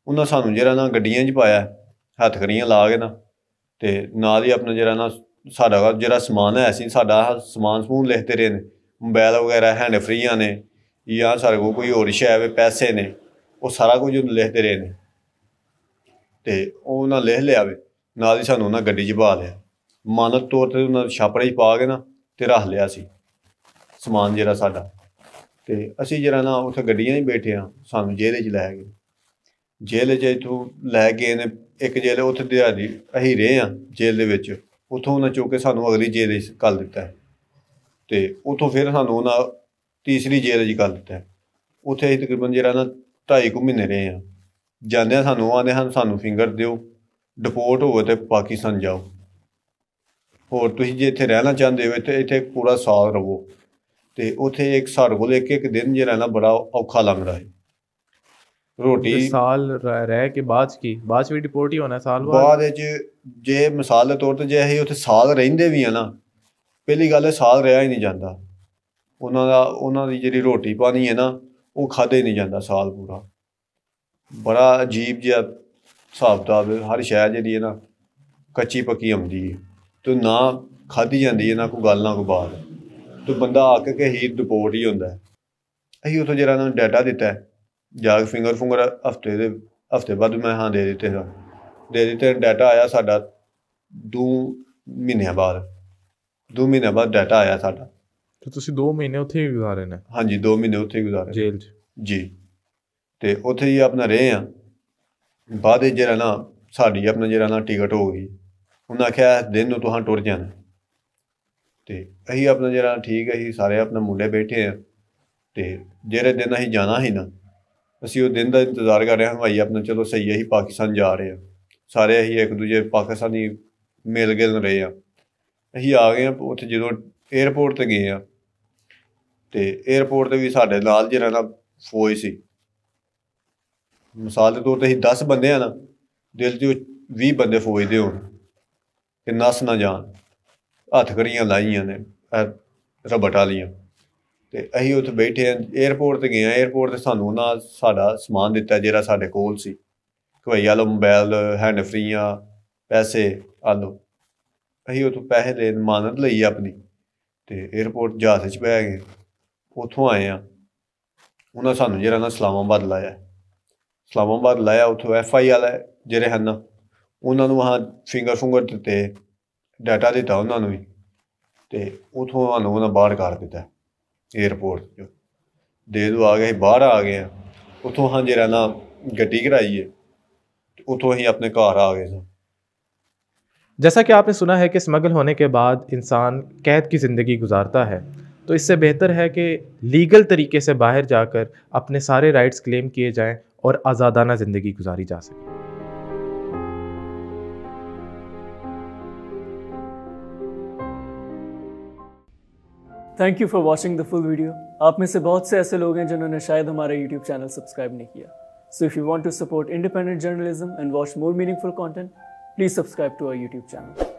ਉਹਨਾਂ ਸਾਨੂੰ ਜਿਹੜਾ ਨਾ ਗੱਡੀਆਂ 'ਚ ਪਾਇਆ ਹੱਥ ਖਰੀਆਂ ਲਾ ਕੇ ਨਾ ਤੇ ਨਾਲ ਹੀ ਆਪਣਾ ਜਿਹੜਾ ਨਾ ਸਾਡਾ ਜਿਹੜਾ ਸਮਾਨ ਹੈ ਸੀ ਸਾਡਾ ਸਮਾਨ ਸਮੂਨ ਲਿਖਦੇ ਰਹੇ ਨੇ ਮੋਬਾਈਲ ਵਗੈਰਾ ਹੈਂਡ ਫਰੀਆਂ ਨੇ ਸਾਡੇ ਕੋਲ ਕੋਈ ਹੋਰ ਸ਼ੈ ਹੈ ਪੈਸੇ ਨੇ ਉਹ ਸਾਰਾ ਕੁਝ ਲਿਖਦੇ ਰਹੇ ਨੇ ਤੇ ਉਹ ਉਹਨਾਂ ਲਿਖ ਲਿਆ ਵੇ ਨਾਲ ਹੀ ਸਾਨੂੰ ਉਹਨਾਂ ਗੱਡੀ 'ਚ ਪਾ ਲਿਆ ਮਨ ਤੌਰ ਤੇ ਉਹਨਾਂ ਛਾਪੜੇ 'ਚ ਪਾ ਕੇ ਨਾ ਤੇ ਰੱਖ ਲਿਆ ਸੀ ਸਮਾਨ ਜਿਹੜਾ ਸਾਡਾ ਤੇ ਅਸੀਂ ਜਿਹੜਾ ਨਾ ਉੱਥੇ ਗੱਡੀਆਂ 'ਚ ਬੈਠੇ ਆ ਸਾਨੂੰ ਜੇਲੇ 'ਚ ਲੈ ਗਏ ਜੇਲ੍ਹ 'ਚ ਇਥੋਂ ਲੈ ਗਏ ਨੇ ਇੱਕ ਜੇਲੇ ਉੱਥੇ ਦਿਹਾੜੀ ਅਸੀਂ ਰਹੇ ਆ ਜੇਲ੍ਹ ਦੇ ਵਿੱਚ ਉਥੋਂ ਉਹਨਾਂ ਚੋਕੇ ਸਾਨੂੰ ਅਗਲੀ ਜੇਲੇ 'ਚ ਕੱਲ ਦਿੱਤਾ ਤੇ ਉਥੋਂ ਫਿਰ ਸਾਨੂੰ ਉਹਨਾਂ ਤੀਸਰੀ ਜੇਲ੍ਹ ਜੀ ਕਰ ਦਿੱਤਾ ਉੱਥੇ ਅਸੀਂ ਤਕਰੀਬਨ ਜਿਹੜਾ ਨਾ 2.5 ਕੁ ਮਹੀਨੇ ਰਹੇ ਆ ਜਾਂਦਿਆਂ ਸਾਨੂੰ ਆਨੇ ਹਨ ਸਾਨੂੰ ਫਿੰਗਰ ਦਿਓ ਡਿਪੋਰਟ ਹੋਵੇ ਤੇ ਪਾਕਿਸਤਾਨ ਜਾਓ ਹੋਰ ਤੁਸੀਂ ਜੇ ਇੱਥੇ ਰਹਿਣਾ ਚਾਹੁੰਦੇ ਹੋ ਤੇ ਇੱਥੇ ਪੂਰਾ ਸਾਲ ਰਹੋ ਤੇ ਉਥੇ ਇੱਕ ਸਾਡੇ ਕੋਲ ਇੱਕ ਇੱਕ ਦਿਨ ਜਿਹੜਾ ਨਾ ਬੜਾ ਔਖਾ ਲੰਘਦਾ ਹੈ ਰੋਟੀ ਸਾਲ ਰਹਿ ਕੇ ਬਾਅਦ ਕੀ ਬਾਅਦ ਵੀ ਡਿਪੋਰਟ ਹੀ ਹੋਣਾ ਸਾਲ ਬਾਅਦ ਬਾਅਦ ਜੇ ਮਿਸਾਲ ਦੇ ਤੌਰ ਤੇ ਜੇ ਅਸੀਂ ਉਥੇ ਸਾਲ ਰਹਿੰਦੇ ਵੀ ਆ ਨਾ ਪਹਿਲੀ ਗੱਲ ਸਾਲ ਰਿਹਾ ਹੀ ਨਹੀਂ ਜਾਂਦਾ ਉਹਨਾਂ ਦਾ ਉਹਨਾਂ ਦੀ ਜਿਹੜੀ ਰੋਟੀ ਪਾਣੀ ਹੈ ਨਾ ਉਹ ਖਾਦੇ ਨਹੀਂ ਜਾਂਦਾ ਸਾਲ ਪੂਰਾ ਬੜਾ ਅਜੀਬ ਜਿਹਾ ਹਿਸਾਬ ਦਾ ਹਰ ਸ਼ੈ ਜਿਹੜੀ ਹੈ ਨਾ ਕੱਚੀ ਪੱਕੀ ਆਉਂਦੀ ਹੈ ਤੋ ਨਾ ਖਾਦੀ ਜਾਂਦੀ ਹੈ ਨਾ ਕੋਈ ਗੱਲ ਨਾ ਕੋਈ ਬਾਤ ਤੋ ਬੰਦਾ ਆ ਕੇ ਹੀ ਰਿਪੋਰਟ ਹੀ ਹੁੰਦਾ ਅਸੀਂ ਉਥੋਂ ਜਿਹੜਾ ਉਹਨਾਂ ਡਾਟਾ ਦਿੱਤਾ ਜਾ ਕੇ ਫਿੰਗਰ ਫੁੰਗਰ ਹਫਤੇ ਦੇ ਹਫਤੇ ਬਾਅਦ ਮੈਂ ਹਾਂ ਦੇ ਦਿੱਤੇ ਹਾਂ ਦੇ ਦਿੱਤੇ ਡਾਟਾ ਆਇਆ ਸਾਡਾ 2 ਮਹੀਨਿਆਂ ਬਾਅਦ 2 ਮਹੀਨੇ ਬਾਅਦ ਡਾਟਾ ਆਇਆ ਸਾਡਾ ਤੇ ਤੁਸੀਂ 2 ਮਹੀਨੇ ਉੱਥੇ ਹੀ ਗੁਜ਼ਾਰੇ ਨੇ ਹਾਂਜੀ 2 ਮਹੀਨੇ ਉੱਥੇ ਹੀ ਗੁਜ਼ਾਰੇ ਜੇਲ੍ਹ 'ਚ ਜੀ ਤੇ ਉੱਥੇ ਹੀ ਆਪਣਾ ਰਹੇ ਆ ਬਾਅਦ ਇਹ ਜਿਹੜਾ ਨਾ ਸਾਡੀ ਆਪਣਾ ਜਿਹੜਾ ਨਾ ਟਿਕਟ ਹੋ ਗਈ ਉਹਨਾਂ ਆਖਿਆ ਦਿਨ ਨੂੰ ਤੁਹਾਂ ਟੁਰ ਜਾਣਾ ਤੇ ਅਸੀਂ ਆਪਣਾ ਜਿਹੜਾ ਠੀਕ ਹੈ ਅਸੀਂ ਸਾਰੇ ਆਪਣਾ ਮੁੰਡੇ ਬੈਠੇ ਆ ਤੇ ਜਿਹੜੇ ਦਿਨ ਅਸੀਂ ਜਾਣਾ ਹੀ ਨਾ ਅਸੀਂ ਉਹ ਦਿਨ ਦਾ ਇੰਤਜ਼ਾਰ ਕਰ ਰਹੇ ਹਾਂ ਭਾਈ ਆਪਣਾ ਚਲੋ ਸਹੀ ਹੈ ਹੀ ਪਾਕਿਸਤਾਨ ਜਾ ਰਹੇ ਆ ਸਾਰੇ ਅਸੀਂ ਇੱਕ ਦੂਜੇ ਪਾਕਿਸਤਾਨੀ ਮਿਲ ਗਏ ਰਹੇ ਆ ਅਸੀਂ ਆ ਗਏ ਆ ਉੱਥੇ ਜਦੋਂ 에어ਪੋਰਟ ਤੇ ਗਏ ਆ ਤੇ 에어ਪੋਰਟ ਤੇ ਵੀ ਸਾਡੇ ਨਾਲ ਜਿਹੜਾ ਨਾ ਫੌਜ ਸੀ ਮਿਸਾਲ ਦੇ ਤੌਰ ਤੇ ਅਸੀਂ 10 ਬੰਦੇ ਆ ਨਾ ਦਿਲ ਦੇ 20 ਬੰਦੇ ਫੌਜ ਦੇ ਹੋਣ ਕਿ ਨਸ ਨਾ ਜਾਣ ਹੱਥ ਕਰੀਆਂ ਲਾਈਆਂ ਨੇ ਰਬਟਾ ਲੀਆਂ ਤੇ ਅਸੀਂ ਉੱਥੇ ਬੈਠੇ ਆ 에어ਪੋਰਟ ਤੇ ਗਏ ਆ 에어ਪੋਰਟ ਤੇ ਸਾਨੂੰ ਉਹਨਾਂ ਸਾਡਾ ਸਮਾਨ ਦਿੱਤਾ ਜਿਹੜਾ ਸਾਡੇ ਕੋਲ ਸੀ ਕੋਈ ਆਲੋ ਮੋਬਾਈਲ ਹੈਂਡ ਫ੍ਰੀ ਆ ਪੈਸੇ ਆਲੋ ਅਸੀਂ ਉਹ ਤੋਂ ਪੈਸੇ ਦੇ ਮਾਨਤ ਲਈ ਆਪਣੀ ਤੇ 에어ਪੋਰਟ ਜਹਾਜ਼ 'ਚ ਬਹਿ ਗਏ ਉਥੋਂ ਆਏ ਆ ਉਹਨਾਂ ਸਾਨੂੰ ਜਿਹੜਾ ਨਾ ਸਲਾਮਾਬਾਦ ਲਾਇਆ ਸਲਾਮਾਬਾਦ ਲਾਇਆ ਉਥੋਂ ਐਫ ਆਈ ਵਾਲਾ ਜਿਹੜੇ ਹਨ ਉਹਨਾਂ ਨੂੰ ਆ ਫਿੰਗਰ ਫਿੰਗਰ ਦਿੱਤੇ ਡਾਟਾ ਦਿੱਤਾ ਉਹਨਾਂ ਨੂੰ ਵੀ ਤੇ ਉਥੋਂ ਉਹਨਾਂ ਨੂੰ ਬਾਹਰ ਕਰ ਦਿੱਤਾ 에어ਪੋਰਟ ਚੋਂ ਦੇ ਦੋ ਆ ਗਏ ਬਾਹਰ ਆ ਗਏ ਉਥੋਂ ਹਾਂ ਜਿਹੜਾ ਨਾ ਗੱਡੀ ਘਰਾਈ ਹੈ ਉਥੋਂ ਅਸੀਂ ਆਪਣੇ ਘਰ ਆ ਗਏ ਸਾਂ ਜੈਸਾ ਕਿ ਆਪਨੇ ਸੁਣਾ ਹੈ ਕਿ ਸਮਗਲ ਹੋਣੇ ਕੇ ਬਾਅਦ ਇਨਸਾਨ ਕੈਦ ਕੀ ਜ਼ਿੰਦਗੀ ਗੁਜ਼ਾਰਤਾ ਹੈ तो इससे बेहतर है कि लीगल तरीके से बाहर जाकर अपने सारे राइट्स क्लेम किए जाएं और आज़ादाना ज़िंदगी गुजारी जा सके thank you for watching the full video आप में से बहुत से ऐसे लोग हैं जिन्होंने शायद हमारा यूट्यूब चैनल सब्सक्राइब नहीं किया so if you want to support independent journalism and watch more meaningful content please subscribe to our YouTube channel